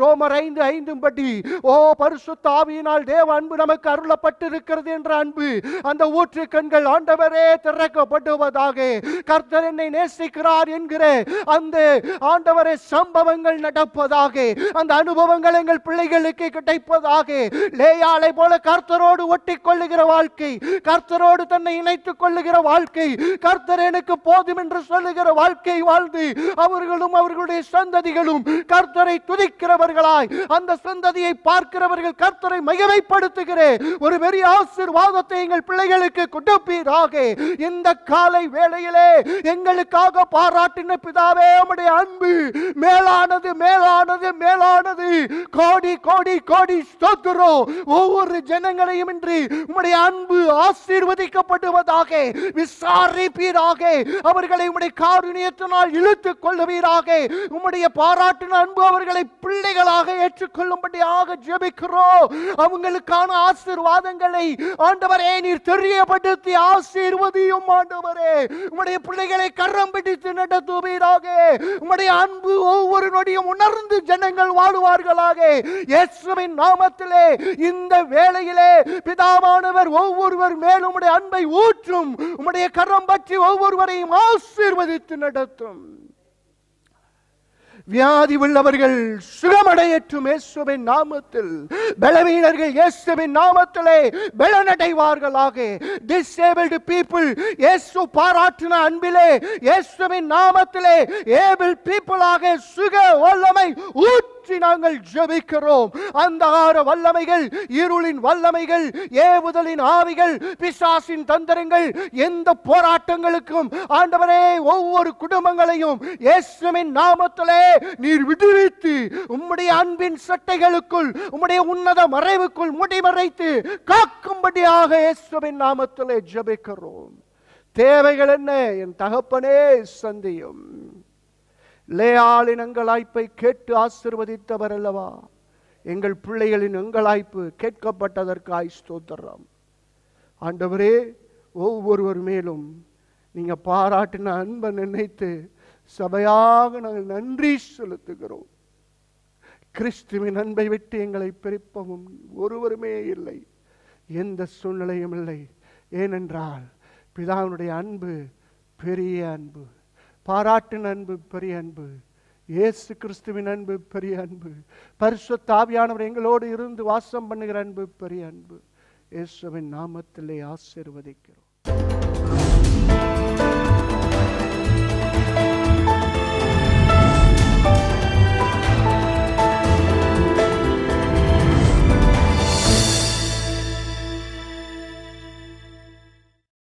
ரோமர் ஐந்து ஐந்தும் படி ஓ பரிசுத்தாவியினால் தேவ அன்பு நமக்கு அருளப்பட்டிருக்கிறது என்ற அன்பு அந்த ஊற்று கண்கள் ஆண்டவரே திறக்கப்படுவதாக கர்த்தர் என்னை நேசிக்கிறார் என்கிற அந்த ஆண்டவரே சம்பவங்கள் நடப்பதாக அந்த அனுபவங்கள் எங்கள் பிள்ளைகளுக்கு கிடைப்பதாக லேயாலை போல கர்த்தரோடு ஒட்டி கொள்ளுகிற வாழ்க்கை கர்த்தரோடு தன்னை இணைத்துக் கொள்ளுகிற வாழ்க்கை கர்த்தர் எனக்கு போதும் என்று சொல்லுகிற வாழ்க்கை வாழ்ந்து அவர்களும் அவர்களுடைய சந்ததிகளும் கர்த்தரை துதிக்கிறவர்களாய் அந்த சந்ததியை பார்க்கிறவர்கள் கர்த்தரை மகிமைப்படுத்துகிறேன் ஒரு பெரிய ஆசிர்வாத ஆசீர்வாதத்தை எங்கள் பிள்ளைகளுக்கு கொடுப்பீராக இந்த காலை வேளையிலே எங்களுக்காக பாராட்டின பிதாவே உடைய அன்பு மேலானது மேலானது மேலானது கோடி கோடி கோடி ஸ்தோத்திரம் ஒவ்வொரு ஜனங்களையும் இன்றி உம்முடைய அன்பு ஆசீர்வதிக்கப்படுவதாக விசாரிப்பீராக அவர்களை உடைய காருணியத்தினால் இழுத்துக் கொள்ளுவீராக உம்முடைய பாராட்டின அன்பு அவர்களை பிள்ளைகளாக ஏற்றுக்கொள்ளும்படியாக ஜெபிக்கிறோம் அவங்களுக்கான ஆசீர்வாதங்களை ஆண்டு ஆண்டவரே நீர் தெரியப்படுத்தி ஆசீர்வதியும் ஆண்டவரே உம்முடைய பிள்ளைகளை கரம் பிடித்து நடத்துவீராக உம்முடைய அன்பு ஒவ்வொரு நொடியும் உணர்ந்து ஜனங்கள் வாழ்வார்களாக இயேசுவின் நாமத்திலே இந்த வேளையிலே பிதாமானவர் ஒவ்வொருவர் மேலும் உம்முடைய அன்பை ஊற்றும் உம்முடைய கரம் பற்றி ஒவ்வொருவரையும் ஆசீர்வதித்து நடத்தும் வியாதி உள்ளவர்கள் சுகமடையற்றும் இயேசுவின் நாமத்தில் பலவீனர்கள் இயேசுவின் நாமத்திலே பலனடைவார்களாக டிசேபிள்டு பீப்புள் இயேசு பாராட்டின அன்பிலே இயேசுவின் நாமத்திலே ஏபிள் பீப்புளாக சுக வல்லமை ஊற்று பற்றி நாங்கள் ஜெபிக்கிறோம் அந்தகார வல்லமைகள் இருளின் வல்லமைகள் ஏவுதலின் ஆவிகள் பிசாசின் தந்திரங்கள் எந்த போராட்டங்களுக்கும் ஆண்டவரே ஒவ்வொரு குடும்பங்களையும் இயேசுவின் நாமத்திலே நீர் விடுவித்து உம்முடைய அன்பின் சட்டைகளுக்குள் உம்முடைய உன்னத மறைவுக்குள் முடிமறைத்து காக்கும்படியாக இயேசுவின் நாமத்திலே ஜெபிக்கிறோம் தேவைகள் என்ன என் தகப்பனே சந்தியும் லேயாளினங்களாய்ப்பை கேட்டு ஆசிர்வதித்தவர் அல்லவா எங்கள் பிள்ளைகளின் எங்களாய்ப்பு கேட்கப்பட்டதற்காய் ஸ்தோத்திரம் ஆண்டவரே ஒவ்வொருவர் மேலும் நீங்கள் பாராட்டின அன்பை நினைத்து சபையாக நாங்கள் நன்றி செலுத்துகிறோம் கிறிஸ்துவின் அன்பை விட்டு எங்களை பிரிப்பவும் ஒருவருமே இல்லை எந்த சூழ்நிலையும் இல்லை ஏனென்றால் பிதாவினுடைய அன்பு பெரிய அன்பு பாராட்டின் அன்பு பெரிய அன்பு இயேசு கிறிஸ்துவின் அன்பு பெரிய அன்பு பரிசு தாவியானவர் எங்களோடு இருந்து வாசம் பண்ணுகிற அன்பு பெரிய அன்பு இயேசுவின் நாமத்திலே ஆசிர்வதிக்கிறோம்